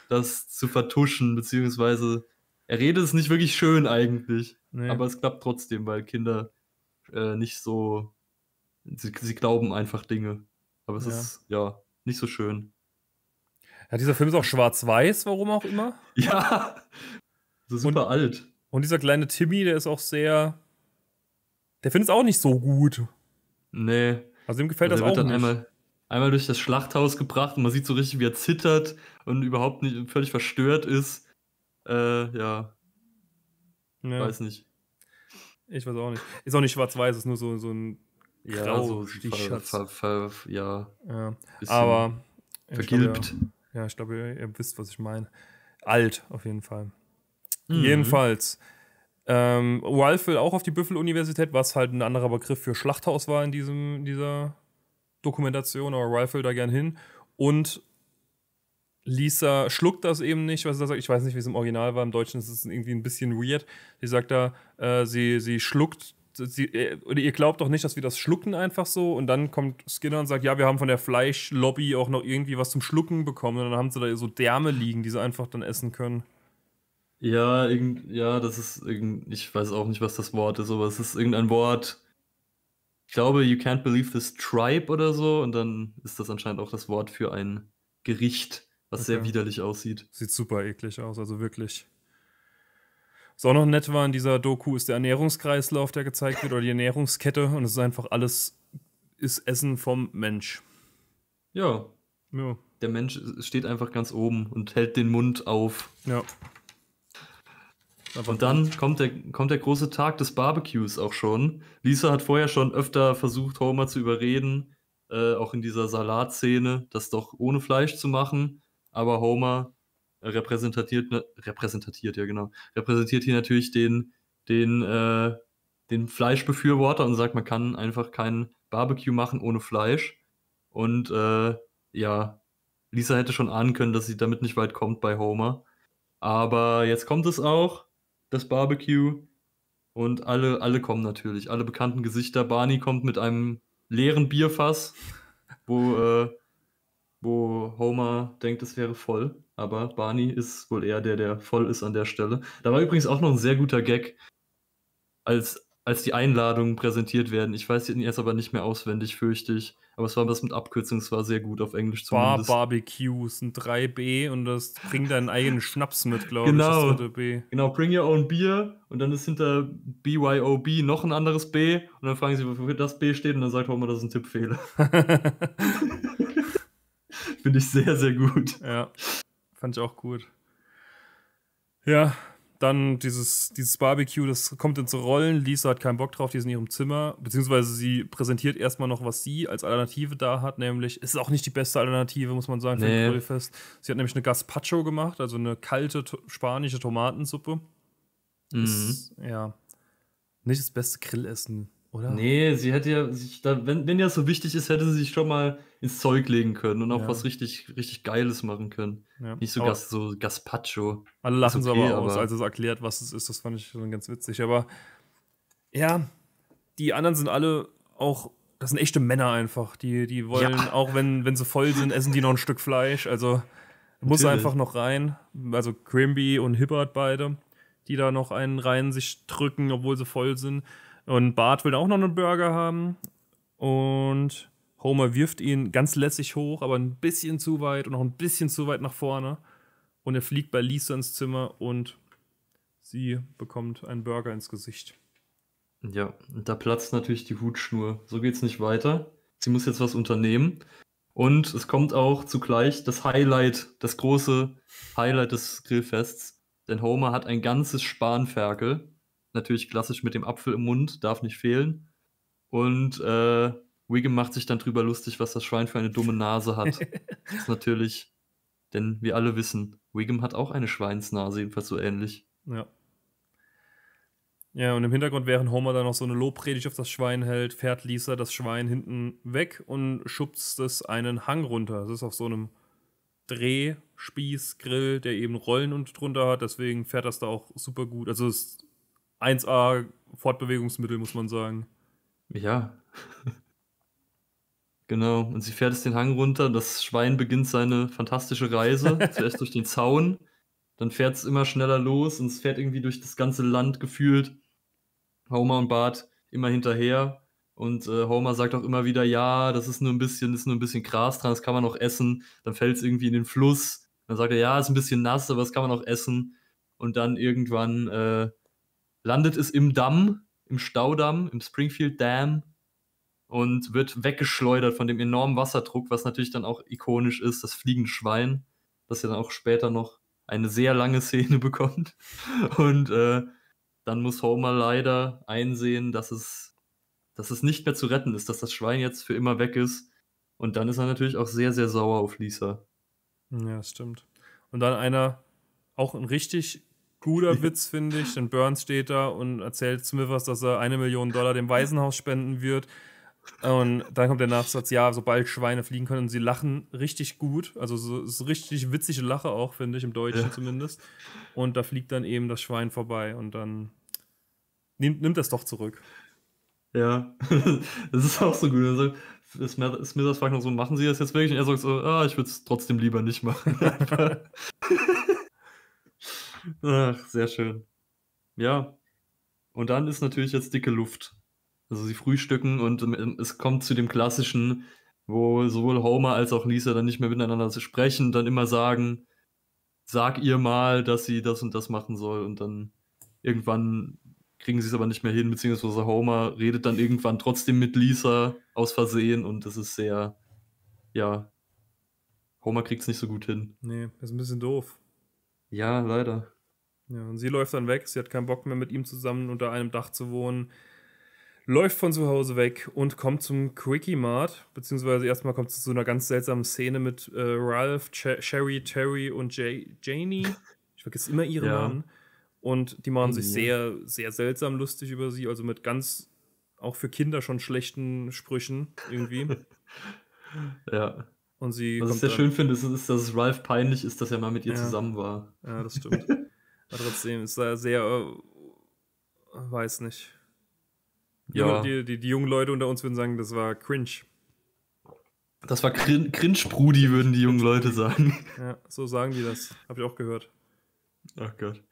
das zu vertuschen, beziehungsweise er redet es nicht wirklich schön eigentlich. Nee. Aber es klappt trotzdem, weil Kinder äh, nicht so. Sie, sie, glauben einfach Dinge. Aber es ja. ist, ja, nicht so schön. Ja, dieser Film ist auch schwarz-weiß, warum auch immer. ja. So super und, alt. Und dieser kleine Timmy, der ist auch sehr. Der findet es auch nicht so gut. Nee. Also ihm gefällt also das auch nicht. Einmal, einmal durch das Schlachthaus gebracht und man sieht so richtig, wie er zittert und überhaupt nicht völlig verstört ist. Äh, ja. ja. Weiß nicht. Ich weiß auch nicht. Ist auch nicht schwarz-weiß, ist nur so, so ein ja, grau so Stichschatz. Ver, ver, ver, ja. ja. Aber. Vergilbt. Glaube, ja. ja, ich glaube, ihr, ihr, wisst, was ich meine. Alt, auf jeden Fall. Mhm. Jedenfalls. Ähm, Ralph auch auf die Büffel-Universität, was halt ein anderer Begriff für Schlachthaus war in diesem, dieser Dokumentation, aber Ralph will da gern hin. Und Lisa schluckt das eben nicht, was sie da sagt. Ich weiß nicht, wie es im Original war. Im Deutschen ist es irgendwie ein bisschen weird. Sie sagt da, äh, sie, sie schluckt Sie, äh, oder ihr glaubt doch nicht, dass wir das schlucken einfach so. Und dann kommt Skinner und sagt, ja, wir haben von der Fleischlobby auch noch irgendwie was zum Schlucken bekommen. Und dann haben sie da so Därme liegen, die sie einfach dann essen können. Ja, irgend, ja, das ist irgend, ich weiß auch nicht, was das Wort ist, aber es ist irgendein Wort. Ich glaube, you can't believe this tribe oder so. Und dann ist das anscheinend auch das Wort für ein Gericht. Was okay. sehr widerlich aussieht. Sieht super eklig aus, also wirklich. Was auch noch nett war in dieser Doku, ist der Ernährungskreislauf, der gezeigt wird, oder die Ernährungskette. Und es ist einfach alles, ist Essen vom Mensch. Ja. ja. Der Mensch steht einfach ganz oben und hält den Mund auf. Ja. Aber und dann kommt der, kommt der große Tag des Barbecues auch schon. Lisa hat vorher schon öfter versucht, Homer zu überreden, äh, auch in dieser Salatszene, das doch ohne Fleisch zu machen aber Homer repräsentiert, ne, repräsentiert, ja genau, repräsentiert hier natürlich den, den, äh, den Fleischbefürworter und sagt, man kann einfach kein Barbecue machen ohne Fleisch. Und äh, ja, Lisa hätte schon ahnen können, dass sie damit nicht weit kommt bei Homer. Aber jetzt kommt es auch, das Barbecue. Und alle, alle kommen natürlich, alle bekannten Gesichter. Barney kommt mit einem leeren Bierfass, wo äh, wo Homer denkt, es wäre voll, aber Barney ist wohl eher der, der voll ist an der Stelle. Da war übrigens auch noch ein sehr guter Gag, als, als die Einladungen präsentiert werden. Ich weiß ihn jetzt aber nicht mehr auswendig, fürchte ich. Aber es war was mit Abkürzung, es war sehr gut auf Englisch zumindest. Bar Barbecue ist ein 3B und das bringt deinen eigenen Schnaps mit, glaube genau, ich. Genau, genau, bring your own beer und dann ist hinter BYOB noch ein anderes B und dann fragen sie, wofür das B steht und dann sagt Homer, das ist ein Tippfehler. Finde ich sehr, sehr gut. Ja, fand ich auch gut. Ja, dann dieses, dieses Barbecue, das kommt ins Rollen. Lisa hat keinen Bock drauf, die ist in ihrem Zimmer. Beziehungsweise sie präsentiert erstmal noch, was sie als Alternative da hat, nämlich, es ist auch nicht die beste Alternative, muss man sagen, für nee. ein Grillfest. Sie hat nämlich eine Gaspacho gemacht, also eine kalte to spanische Tomatensuppe. Mhm. Ist, ja, nicht das beste Grillessen oder? Nee, sie hätte ja, sich da, wenn, wenn ja so wichtig ist, hätte sie sich schon mal ins Zeug legen können und auch ja. was richtig, richtig Geiles machen können. Ja. Nicht so, Gas, so Gaspacho. Alle lachen okay, so aber aus, als es erklärt, was es ist. Das fand ich schon ganz witzig. Aber ja, die anderen sind alle auch, das sind echte Männer einfach. Die, die wollen, ja. auch wenn, wenn sie voll sind, essen die noch ein Stück Fleisch. Also muss einfach noch rein. Also Grimby und Hibbert beide, die da noch einen rein sich drücken, obwohl sie voll sind. Und Bart will auch noch einen Burger haben. Und Homer wirft ihn ganz lässig hoch, aber ein bisschen zu weit und noch ein bisschen zu weit nach vorne. Und er fliegt bei Lisa ins Zimmer und sie bekommt einen Burger ins Gesicht. Ja, da platzt natürlich die Hutschnur. So geht's nicht weiter. Sie muss jetzt was unternehmen. Und es kommt auch zugleich das Highlight, das große Highlight des Grillfests. Denn Homer hat ein ganzes Spanferkel natürlich klassisch mit dem Apfel im Mund, darf nicht fehlen. Und äh, Wiggum macht sich dann drüber lustig, was das Schwein für eine dumme Nase hat. das ist natürlich, denn wir alle wissen, Wiggum hat auch eine Schweinsnase, jedenfalls so ähnlich. Ja. Ja, und im Hintergrund, während Homer dann noch so eine Lobpredigt auf das Schwein hält, fährt Lisa das Schwein hinten weg und schubst es einen Hang runter. Es ist auf so einem Drehspießgrill, der eben Rollen und drunter hat, deswegen fährt das da auch super gut. Also es 1A Fortbewegungsmittel, muss man sagen. Ja. genau. Und sie fährt es den Hang runter. Das Schwein beginnt seine fantastische Reise. Zuerst durch den Zaun. Dann fährt es immer schneller los und es fährt irgendwie durch das ganze Land gefühlt. Homer und Bart immer hinterher. Und äh, Homer sagt auch immer wieder, ja, das ist nur ein bisschen, ist nur ein bisschen Gras dran, das kann man auch essen. Dann fällt es irgendwie in den Fluss. Dann sagt er, ja, ist ein bisschen nass, aber das kann man auch essen. Und dann irgendwann äh, landet es im Damm, im Staudamm, im Springfield Dam und wird weggeschleudert von dem enormen Wasserdruck, was natürlich dann auch ikonisch ist, das fliegende Schwein, das ja dann auch später noch eine sehr lange Szene bekommt. Und äh, dann muss Homer leider einsehen, dass es, dass es nicht mehr zu retten ist, dass das Schwein jetzt für immer weg ist. Und dann ist er natürlich auch sehr, sehr sauer auf Lisa. Ja, stimmt. Und dann einer, auch ein richtig Guter Witz, finde ich. Denn Burns steht da und erzählt Smithers, dass er eine Million Dollar dem Waisenhaus spenden wird. Und dann kommt der Nachsatz, ja, sobald Schweine fliegen können, und sie lachen richtig gut. Also so, ist richtig witzige Lache auch, finde ich, im Deutschen ja. zumindest. Und da fliegt dann eben das Schwein vorbei und dann nimmt, nimmt das doch zurück. Ja, das ist auch so gut. Also, Smithers fragt noch so, machen sie das jetzt wirklich? Und er sagt so, ah, ich würde es trotzdem lieber nicht machen. Ach, sehr schön. Ja. Und dann ist natürlich jetzt dicke Luft. Also sie frühstücken und ähm, ähm, es kommt zu dem klassischen, wo sowohl Homer als auch Lisa dann nicht mehr miteinander sprechen, dann immer sagen, sag ihr mal, dass sie das und das machen soll und dann irgendwann kriegen sie es aber nicht mehr hin, beziehungsweise Homer redet dann irgendwann trotzdem mit Lisa aus Versehen und das ist sehr, ja, Homer kriegt es nicht so gut hin. Nee, ist ein bisschen doof. Ja, leider. Ja, und sie läuft dann weg. Sie hat keinen Bock mehr, mit ihm zusammen unter einem Dach zu wohnen. Läuft von zu Hause weg und kommt zum Quickie Mart. Beziehungsweise erstmal kommt es zu einer ganz seltsamen Szene mit äh, Ralph, Ch Sherry, Terry und Jay Janie. Ich vergesse immer ihre ja. Namen. Und die machen sich sehr, sehr seltsam lustig über sie. Also mit ganz, auch für Kinder schon schlechten Sprüchen irgendwie. ja. Und sie. Was ich sehr schön finde, ist, ist, dass es Ralph peinlich ist, dass er mal mit ihr ja. zusammen war. Ja, das stimmt. Aber trotzdem ist da sehr, äh, weiß nicht. Ja. Die, die, die, jungen Leute unter uns würden sagen, das war cringe. Das war crin cringe Brudi, würden die jungen Leute sagen. Ja, so sagen die das. Hab ich auch gehört. Ach Gott.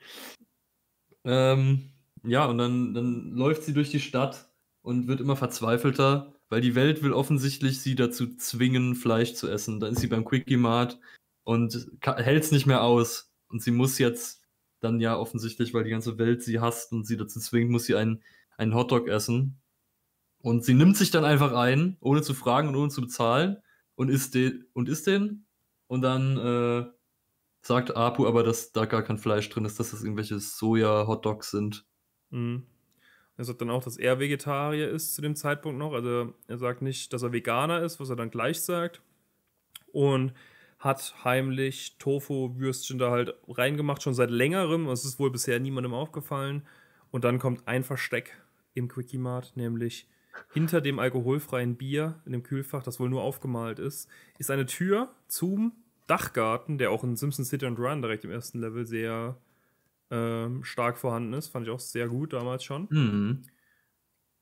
Ähm, ja, und dann, dann läuft sie durch die Stadt und wird immer verzweifelter, weil die Welt will offensichtlich sie dazu zwingen, Fleisch zu essen. Dann ist sie beim Quickie Mart und hält es nicht mehr aus. Und sie muss jetzt dann ja offensichtlich, weil die ganze Welt sie hasst und sie dazu zwingt, muss sie einen, einen Hotdog essen. Und sie nimmt sich dann einfach ein, ohne zu fragen und ohne zu bezahlen und isst den. Und, isst den. und dann äh, sagt Apu aber, dass da gar kein Fleisch drin ist, dass das irgendwelche Soja-Hotdogs sind. Mhm. Er sagt dann auch, dass er Vegetarier ist zu dem Zeitpunkt noch. Also er sagt nicht, dass er Veganer ist, was er dann gleich sagt. Und hat heimlich Tofu-Würstchen da halt reingemacht, schon seit längerem. Es ist wohl bisher niemandem aufgefallen. Und dann kommt ein Versteck im Quickie Mart, nämlich hinter dem alkoholfreien Bier in dem Kühlfach, das wohl nur aufgemalt ist, ist eine Tür zum Dachgarten, der auch in Simpsons City and Run direkt im ersten Level sehr ähm, stark vorhanden ist. Fand ich auch sehr gut damals schon. Mhm.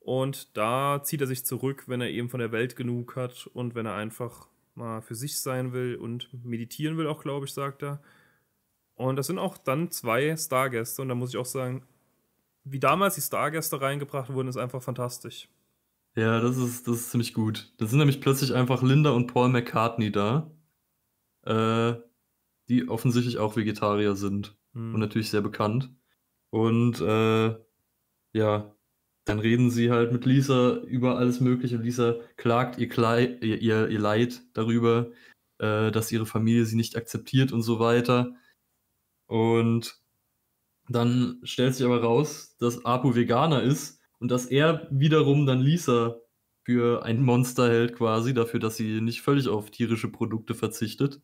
Und da zieht er sich zurück, wenn er eben von der Welt genug hat und wenn er einfach mal für sich sein will und meditieren will, auch glaube ich, sagt er. Und das sind auch dann zwei Stargäste. Und da muss ich auch sagen, wie damals die Stargäste reingebracht wurden, ist einfach fantastisch. Ja, das ist, das ist ziemlich gut. Da sind nämlich plötzlich einfach Linda und Paul McCartney da, äh, die offensichtlich auch Vegetarier sind hm. und natürlich sehr bekannt. Und äh, ja, dann reden sie halt mit Lisa über alles Mögliche Lisa klagt ihr, Kleid, ihr, ihr Leid darüber, äh, dass ihre Familie sie nicht akzeptiert und so weiter. Und dann stellt sich aber raus, dass Apu Veganer ist und dass er wiederum dann Lisa für ein Monster hält quasi, dafür, dass sie nicht völlig auf tierische Produkte verzichtet.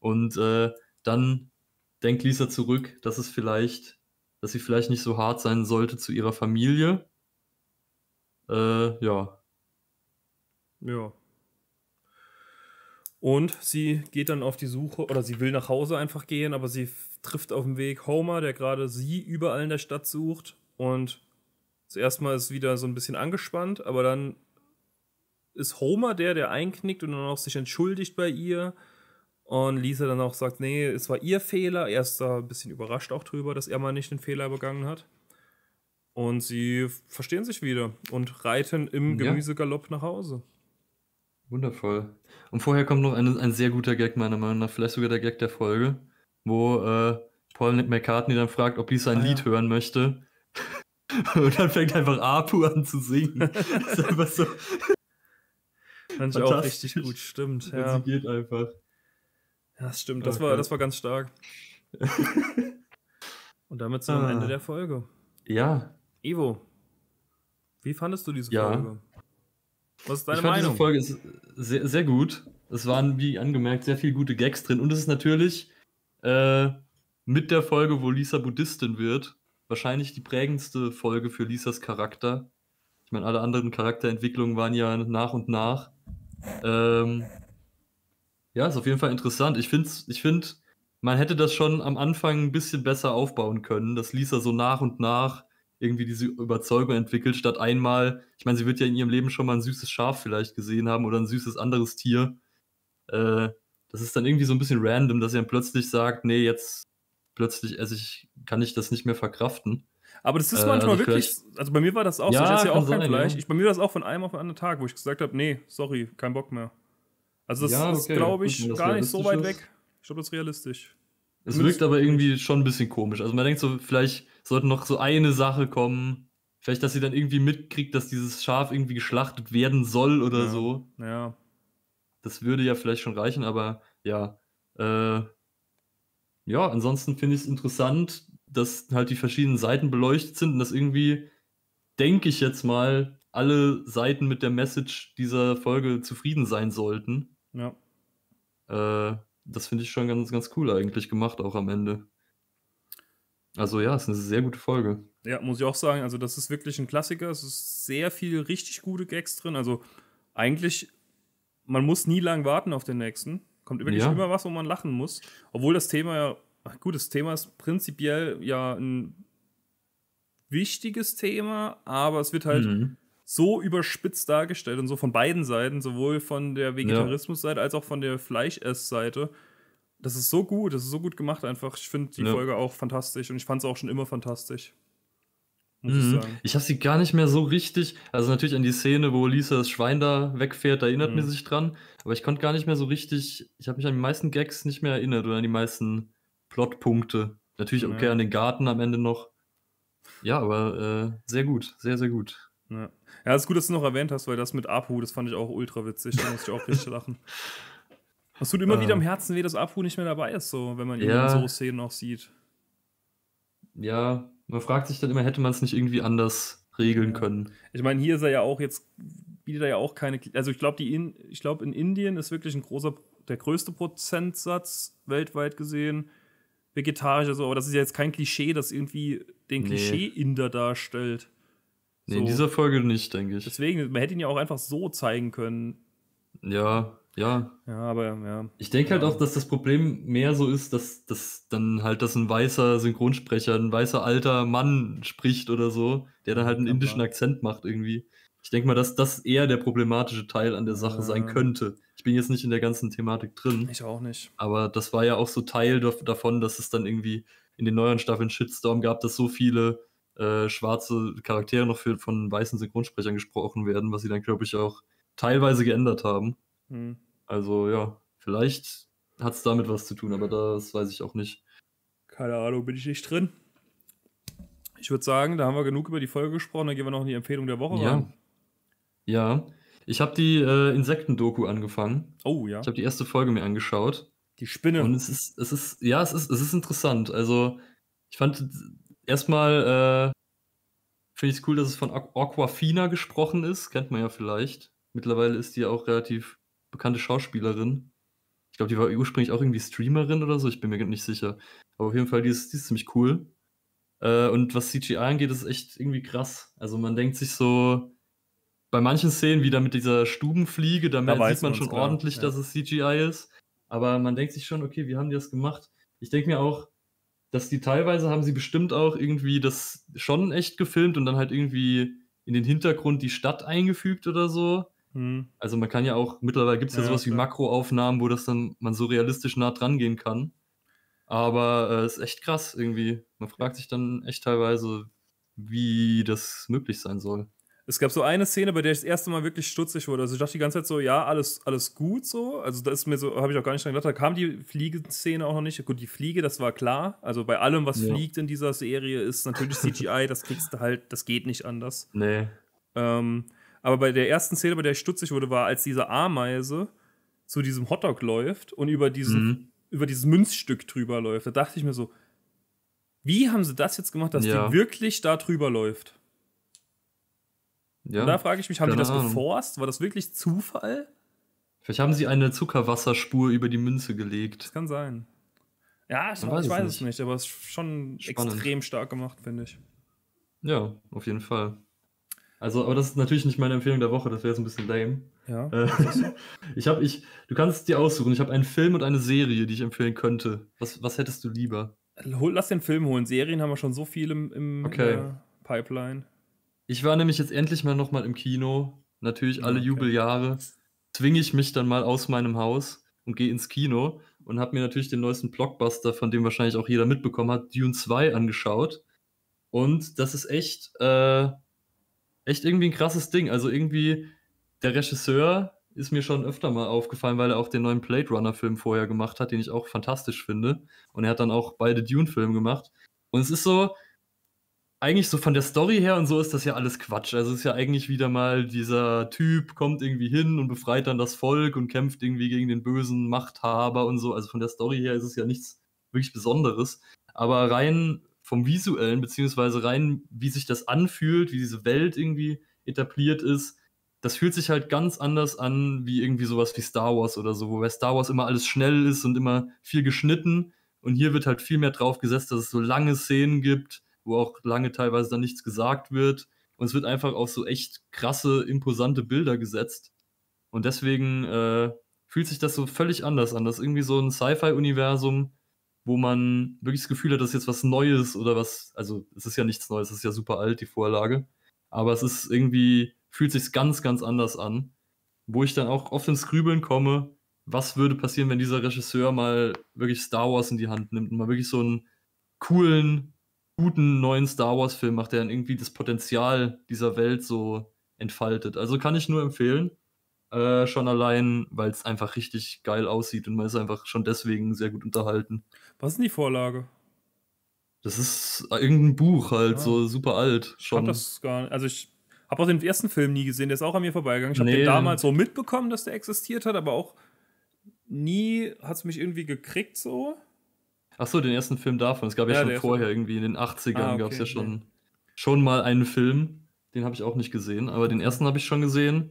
Und äh, dann denkt Lisa zurück, dass es vielleicht, dass sie vielleicht nicht so hart sein sollte zu ihrer Familie äh, ja. Ja. Und sie geht dann auf die Suche, oder sie will nach Hause einfach gehen, aber sie trifft auf dem Weg Homer, der gerade sie überall in der Stadt sucht. Und zuerst mal ist wieder so ein bisschen angespannt, aber dann ist Homer der, der einknickt und dann auch sich entschuldigt bei ihr. Und Lisa dann auch sagt, nee, es war ihr Fehler. Er ist da ein bisschen überrascht auch drüber, dass er mal nicht den Fehler begangen hat. Und sie verstehen sich wieder und reiten im Gemüsegalopp nach Hause. Wundervoll. Und vorher kommt noch ein, ein sehr guter Gag, meiner Meinung nach, vielleicht sogar der Gag der Folge, wo äh, Paul McCartney dann fragt, ob Lisa ein ah, Lied ja. hören möchte. Und dann fängt einfach Apu an zu singen. das ist einfach so. Fand ich auch richtig gut, stimmt. Und ja. sie geht einfach. Ja, das stimmt. Das, okay. war, das war ganz stark. Und damit sind wir ah. am Ende ah. der Folge. Ja, Ivo, wie fandest du diese ja. Folge? Was ist deine ich fand Meinung? Diese Folge ist sehr, sehr gut. Es waren, wie angemerkt, sehr viele gute Gags drin. Und es ist natürlich äh, mit der Folge, wo Lisa Buddhistin wird, wahrscheinlich die prägendste Folge für Lisas Charakter. Ich meine, alle anderen Charakterentwicklungen waren ja nach und nach. Ähm, ja, ist auf jeden Fall interessant. Ich finde, ich find, man hätte das schon am Anfang ein bisschen besser aufbauen können, dass Lisa so nach und nach irgendwie diese Überzeugung entwickelt, statt einmal, ich meine, sie wird ja in ihrem Leben schon mal ein süßes Schaf vielleicht gesehen haben oder ein süßes anderes Tier. Äh, das ist dann irgendwie so ein bisschen random, dass sie dann plötzlich sagt, nee, jetzt plötzlich esse ich, kann ich das nicht mehr verkraften. Aber das ist äh, manchmal also wirklich, also bei mir war das auch ja, so, ich esse ja auch kein sein, Fleisch. Ja. Ich, bei mir war das auch von einem auf den anderen Tag, wo ich gesagt habe, nee, sorry, kein Bock mehr. Also das ja, okay. ist, glaube ich, gar nicht so weit ist. weg. Ich glaube, das ist realistisch. Es wirkt aber irgendwie schon ein bisschen komisch. Also man denkt so, vielleicht sollte noch so eine Sache kommen. Vielleicht, dass sie dann irgendwie mitkriegt, dass dieses Schaf irgendwie geschlachtet werden soll oder ja. so. Ja. Das würde ja vielleicht schon reichen, aber ja. Äh, ja, ansonsten finde ich es interessant, dass halt die verschiedenen Seiten beleuchtet sind und dass irgendwie, denke ich jetzt mal, alle Seiten mit der Message dieser Folge zufrieden sein sollten. Ja. Äh, das finde ich schon ganz, ganz cool eigentlich gemacht, auch am Ende. Also ja, ist eine sehr gute Folge. Ja, muss ich auch sagen. Also das ist wirklich ein Klassiker. Es ist sehr viel richtig gute Gags drin. Also eigentlich, man muss nie lang warten auf den nächsten. Kommt wirklich ja. immer was, wo man lachen muss. Obwohl das Thema ja, gut, das Thema ist prinzipiell ja ein wichtiges Thema, aber es wird halt mhm so überspitzt dargestellt und so von beiden Seiten, sowohl von der Vegetarismusseite als auch von der Fleischessseite. Das ist so gut, das ist so gut gemacht einfach. Ich finde die ja. Folge auch fantastisch und ich fand es auch schon immer fantastisch. Mhm. ich, ich habe sie gar nicht mehr so richtig. Also natürlich an die Szene, wo Lisa das Schwein da wegfährt, da erinnert mhm. mir sich dran. Aber ich konnte gar nicht mehr so richtig. Ich habe mich an die meisten Gags nicht mehr erinnert oder an die meisten Plotpunkte. Natürlich okay ja. an den Garten am Ende noch. Ja, aber äh, sehr gut, sehr sehr gut. Ja. Ja, ist gut, dass du noch erwähnt hast, weil das mit Apu, das fand ich auch ultra witzig. Da musste ich auch richtig lachen. Das tut immer uh, wieder ähm. am Herzen weh, dass Apu nicht mehr dabei ist, so wenn man ihn ja, in so Szenen auch sieht. Ja, man fragt sich dann immer, hätte man es nicht irgendwie anders regeln ja. können. Ich meine, hier ist er ja auch jetzt, bietet er ja auch keine. Also ich glaube, in, glaub, in Indien ist wirklich ein großer, der größte Prozentsatz weltweit gesehen vegetarisch, also, aber das ist ja jetzt kein Klischee, das irgendwie den Klischee-Inder nee. darstellt. Nee, so. in dieser Folge nicht, denke ich. Deswegen, man hätte ihn ja auch einfach so zeigen können. Ja, ja. Ja, aber ja. Ich denke halt ja. halt auch, dass das Problem mehr so ist, dass, dass dann halt, dass ein weißer Synchronsprecher, ein weißer alter Mann spricht oder so, der dann halt einen indischen Akzent macht irgendwie. Ich denke mal, dass das eher der problematische Teil an der Sache ja. sein könnte. Ich bin jetzt nicht in der ganzen Thematik drin. Ich auch nicht. Aber das war ja auch so Teil davon, dass es dann irgendwie in den neueren Staffeln Shitstorm gab, dass so viele äh, schwarze Charaktere noch für, von weißen Synchronsprechern gesprochen werden, was sie dann, glaube ich, auch teilweise geändert haben. Mhm. Also ja, vielleicht hat es damit was zu tun, aber das weiß ich auch nicht. Keine Ahnung, bin ich nicht drin. Ich würde sagen, da haben wir genug über die Folge gesprochen, dann gehen wir noch in die Empfehlung der Woche ja. rein. Ja. Ich habe die äh, Insekten-Doku angefangen. Oh ja. Ich habe die erste Folge mir angeschaut. Die Spinne. Und es ist, es ist, ja, es ist, es ist interessant. Also, ich fand erstmal äh, finde ich es cool, dass es von Aquafina gesprochen ist. Kennt man ja vielleicht. Mittlerweile ist die auch relativ bekannte Schauspielerin. Ich glaube, die war ursprünglich auch irgendwie Streamerin oder so. Ich bin mir nicht sicher. Aber auf jeden Fall, die ist, die ist ziemlich cool. Äh, und was CGI angeht, ist echt irgendwie krass. Also man denkt sich so, bei manchen Szenen, wie da mit dieser Stubenfliege, da, da sieht man schon klar. ordentlich, ja. dass es CGI ist. Aber man denkt sich schon, okay, wie haben die das gemacht? Ich denke mir auch, dass die teilweise haben sie bestimmt auch irgendwie das schon echt gefilmt und dann halt irgendwie in den Hintergrund die Stadt eingefügt oder so. Mhm. Also man kann ja auch, mittlerweile gibt es ja, ja, sowas klar. wie Makroaufnahmen, wo das dann man so realistisch nah dran gehen kann. Aber äh, ist echt krass irgendwie. Man fragt sich dann echt teilweise, wie das möglich sein soll. Es gab so eine Szene, bei der ich das erste Mal wirklich stutzig wurde. Also ich dachte die ganze Zeit so, ja, alles, alles gut so. Also da ist mir so, habe ich auch gar nicht dran gedacht. Da kam die Fliege-Szene auch noch nicht. Gut, die Fliege, das war klar. Also bei allem, was ja. fliegt in dieser Serie, ist natürlich CGI. das kriegst du halt, das geht nicht anders. Nee. Ähm, aber bei der ersten Szene, bei der ich stutzig wurde, war, als diese Ameise zu diesem Hotdog läuft und über, diesen, mhm. über dieses Münzstück drüber läuft. Da dachte ich mir so, wie haben sie das jetzt gemacht, dass ja. die wirklich da drüber läuft? Ja, und da frage ich mich, haben die das Ahnung. geforst? War das wirklich Zufall? Vielleicht haben sie eine Zuckerwasserspur über die Münze gelegt. Das kann sein. Ja, ich, weiß, ich weiß, es nicht, aber es ist schon Spannend. extrem stark gemacht, finde ich. Ja, auf jeden Fall. Also, aber das ist natürlich nicht meine Empfehlung der Woche, das wäre jetzt ein bisschen lame. Ja. Äh, ich habe, ich, du kannst es dir aussuchen. Ich habe einen Film und eine Serie, die ich empfehlen könnte. Was, was hättest du lieber? Lass den Film holen. Serien haben wir schon so viel im, im okay. Äh, Pipeline. Ich war nämlich jetzt endlich mal nochmal im Kino. Natürlich alle okay. Jubeljahre zwinge ich mich dann mal aus meinem Haus und gehe ins Kino und habe mir natürlich den neuesten Blockbuster, von dem wahrscheinlich auch jeder mitbekommen hat, Dune 2 angeschaut. Und das ist echt, äh, echt irgendwie ein krasses Ding. Also irgendwie, der Regisseur ist mir schon öfter mal aufgefallen, weil er auch den neuen Blade Runner-Film vorher gemacht hat, den ich auch fantastisch finde. Und er hat dann auch beide Dune-Filme gemacht. Und es ist so, eigentlich so von der Story her und so ist das ja alles Quatsch. Also es ist ja eigentlich wieder mal dieser Typ kommt irgendwie hin und befreit dann das Volk und kämpft irgendwie gegen den bösen Machthaber und so. Also von der Story her ist es ja nichts wirklich Besonderes. Aber rein vom visuellen, beziehungsweise rein, wie sich das anfühlt, wie diese Welt irgendwie etabliert ist, das fühlt sich halt ganz anders an wie irgendwie sowas wie Star Wars oder so, wo bei Star Wars immer alles schnell ist und immer viel geschnitten. Und hier wird halt viel mehr drauf gesetzt, dass es so lange Szenen gibt wo auch lange teilweise dann nichts gesagt wird. Und es wird einfach auf so echt krasse, imposante Bilder gesetzt. Und deswegen äh, fühlt sich das so völlig anders an. Das ist irgendwie so ein Sci-Fi-Universum, wo man wirklich das Gefühl hat, dass jetzt was Neues oder was, also es ist ja nichts Neues, es ist ja super alt, die Vorlage. Aber es ist irgendwie, fühlt sich ganz, ganz anders an. Wo ich dann auch oft ins Grübeln komme, was würde passieren, wenn dieser Regisseur mal wirklich Star Wars in die Hand nimmt und mal wirklich so einen coolen, guten neuen Star Wars-Film macht, der dann irgendwie das Potenzial dieser Welt so entfaltet. Also kann ich nur empfehlen. Äh, schon allein, weil es einfach richtig geil aussieht und man ist einfach schon deswegen sehr gut unterhalten. Was ist denn die Vorlage? Das ist äh, irgendein Buch halt, ja. Ah. so super alt. Schon. Ich hab das gar nicht. Also ich habe auch den ersten Film nie gesehen, der ist auch an mir vorbeigegangen. Ich habe nee. den damals so mitbekommen, dass der existiert hat, aber auch nie hat es mich irgendwie gekriegt so. Ach so, den ersten Film davon. Es gab ja, ja schon vorher irgendwie in den 80ern ah, okay, gab es ja schon, okay. schon mal einen Film. Den habe ich auch nicht gesehen, aber den ersten habe ich schon gesehen.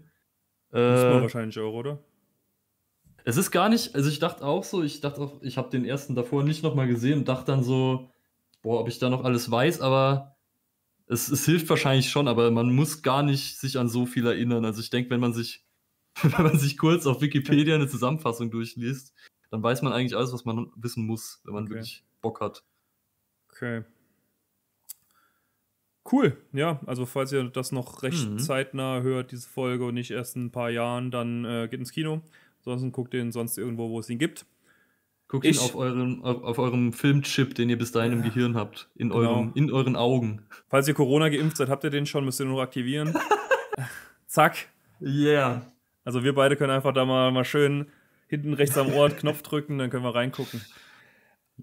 Äh, das war wahrscheinlich auch, oder? Es ist gar nicht, also ich dachte auch so, ich dachte auch, ich habe den ersten davor nicht nochmal gesehen und dachte dann so, boah, ob ich da noch alles weiß, aber es, es hilft wahrscheinlich schon, aber man muss gar nicht sich an so viel erinnern. Also ich denke, wenn man sich, wenn man sich kurz auf Wikipedia eine Zusammenfassung durchliest, dann weiß man eigentlich alles, was man wissen muss, wenn man okay. wirklich Bock hat. Okay. Cool, ja, also falls ihr das noch recht mhm. zeitnah hört, diese Folge und nicht erst in ein paar Jahren, dann äh, geht ins Kino. Ansonsten guckt ihn sonst irgendwo, wo es ihn gibt. Guckt ich, ihn auf eurem, auf, auf eurem Filmchip, den ihr bis dahin im Gehirn habt, in, genau. eurem, in euren Augen. Falls ihr Corona geimpft seid, habt ihr den schon, müsst ihr nur aktivieren. Zack. Yeah. Also wir beide können einfach da mal, mal schön hinten rechts am Ohr Knopf drücken, dann können wir reingucken.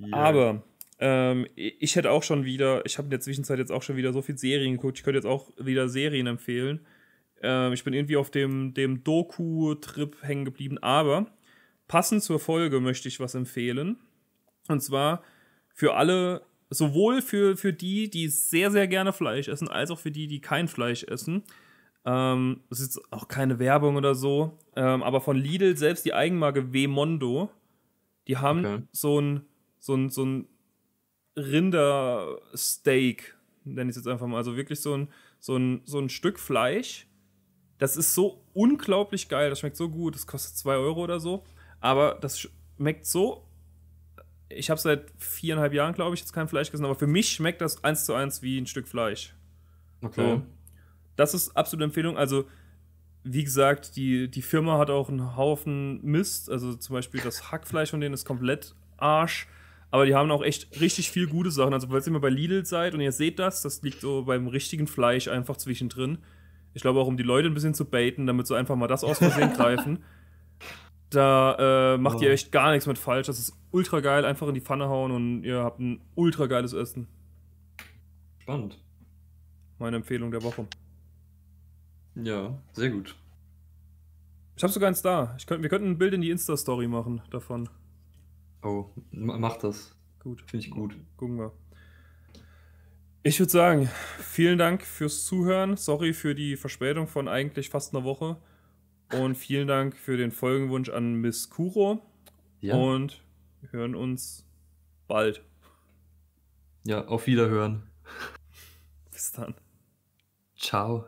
Yeah. Aber ähm, ich hätte auch schon wieder, ich habe in der Zwischenzeit jetzt auch schon wieder so viel Serien geguckt, ich könnte jetzt auch wieder Serien empfehlen. Ähm, ich bin irgendwie auf dem, dem Doku-Trip hängen geblieben, aber passend zur Folge möchte ich was empfehlen. Und zwar für alle, sowohl für, für die, die sehr, sehr gerne Fleisch essen, als auch für die, die kein Fleisch essen. Ähm, das ist jetzt auch keine Werbung oder so. Ähm, aber von Lidl selbst die Eigenmarke W Mondo, die haben okay. so ein, so ein, so ein Rindersteak, nenne ich es jetzt einfach mal. Also wirklich so ein, so, ein, so ein Stück Fleisch. Das ist so unglaublich geil. Das schmeckt so gut. Das kostet 2 Euro oder so. Aber das schmeckt so. Ich habe seit viereinhalb Jahren, glaube ich, jetzt kein Fleisch gegessen. Aber für mich schmeckt das eins zu eins wie ein Stück Fleisch. Okay. So das ist absolute Empfehlung. Also, wie gesagt, die, die Firma hat auch einen Haufen Mist. Also zum Beispiel das Hackfleisch von denen ist komplett Arsch. Aber die haben auch echt richtig viel gute Sachen. Also, falls ihr mal bei Lidl seid und ihr seht das, das liegt so beim richtigen Fleisch einfach zwischendrin. Ich glaube auch, um die Leute ein bisschen zu baiten, damit sie einfach mal das aus Versehen greifen. Da äh, macht oh. ihr echt gar nichts mit falsch. Das ist ultra geil. Einfach in die Pfanne hauen und ihr habt ein ultra geiles Essen. Spannend. Meine Empfehlung der Woche. Ja, sehr gut. Ich habe sogar eins da. Ich könnt, wir könnten ein Bild in die Insta-Story machen davon. Oh, mach das. Gut. Finde ich gut. Gucken wir. Ich würde sagen, vielen Dank fürs Zuhören. Sorry für die Verspätung von eigentlich fast einer Woche. Und vielen Dank für den Folgenwunsch an Miss Kuro. Ja. Und wir hören uns bald. Ja, auf Wiederhören. Bis dann. Ciao.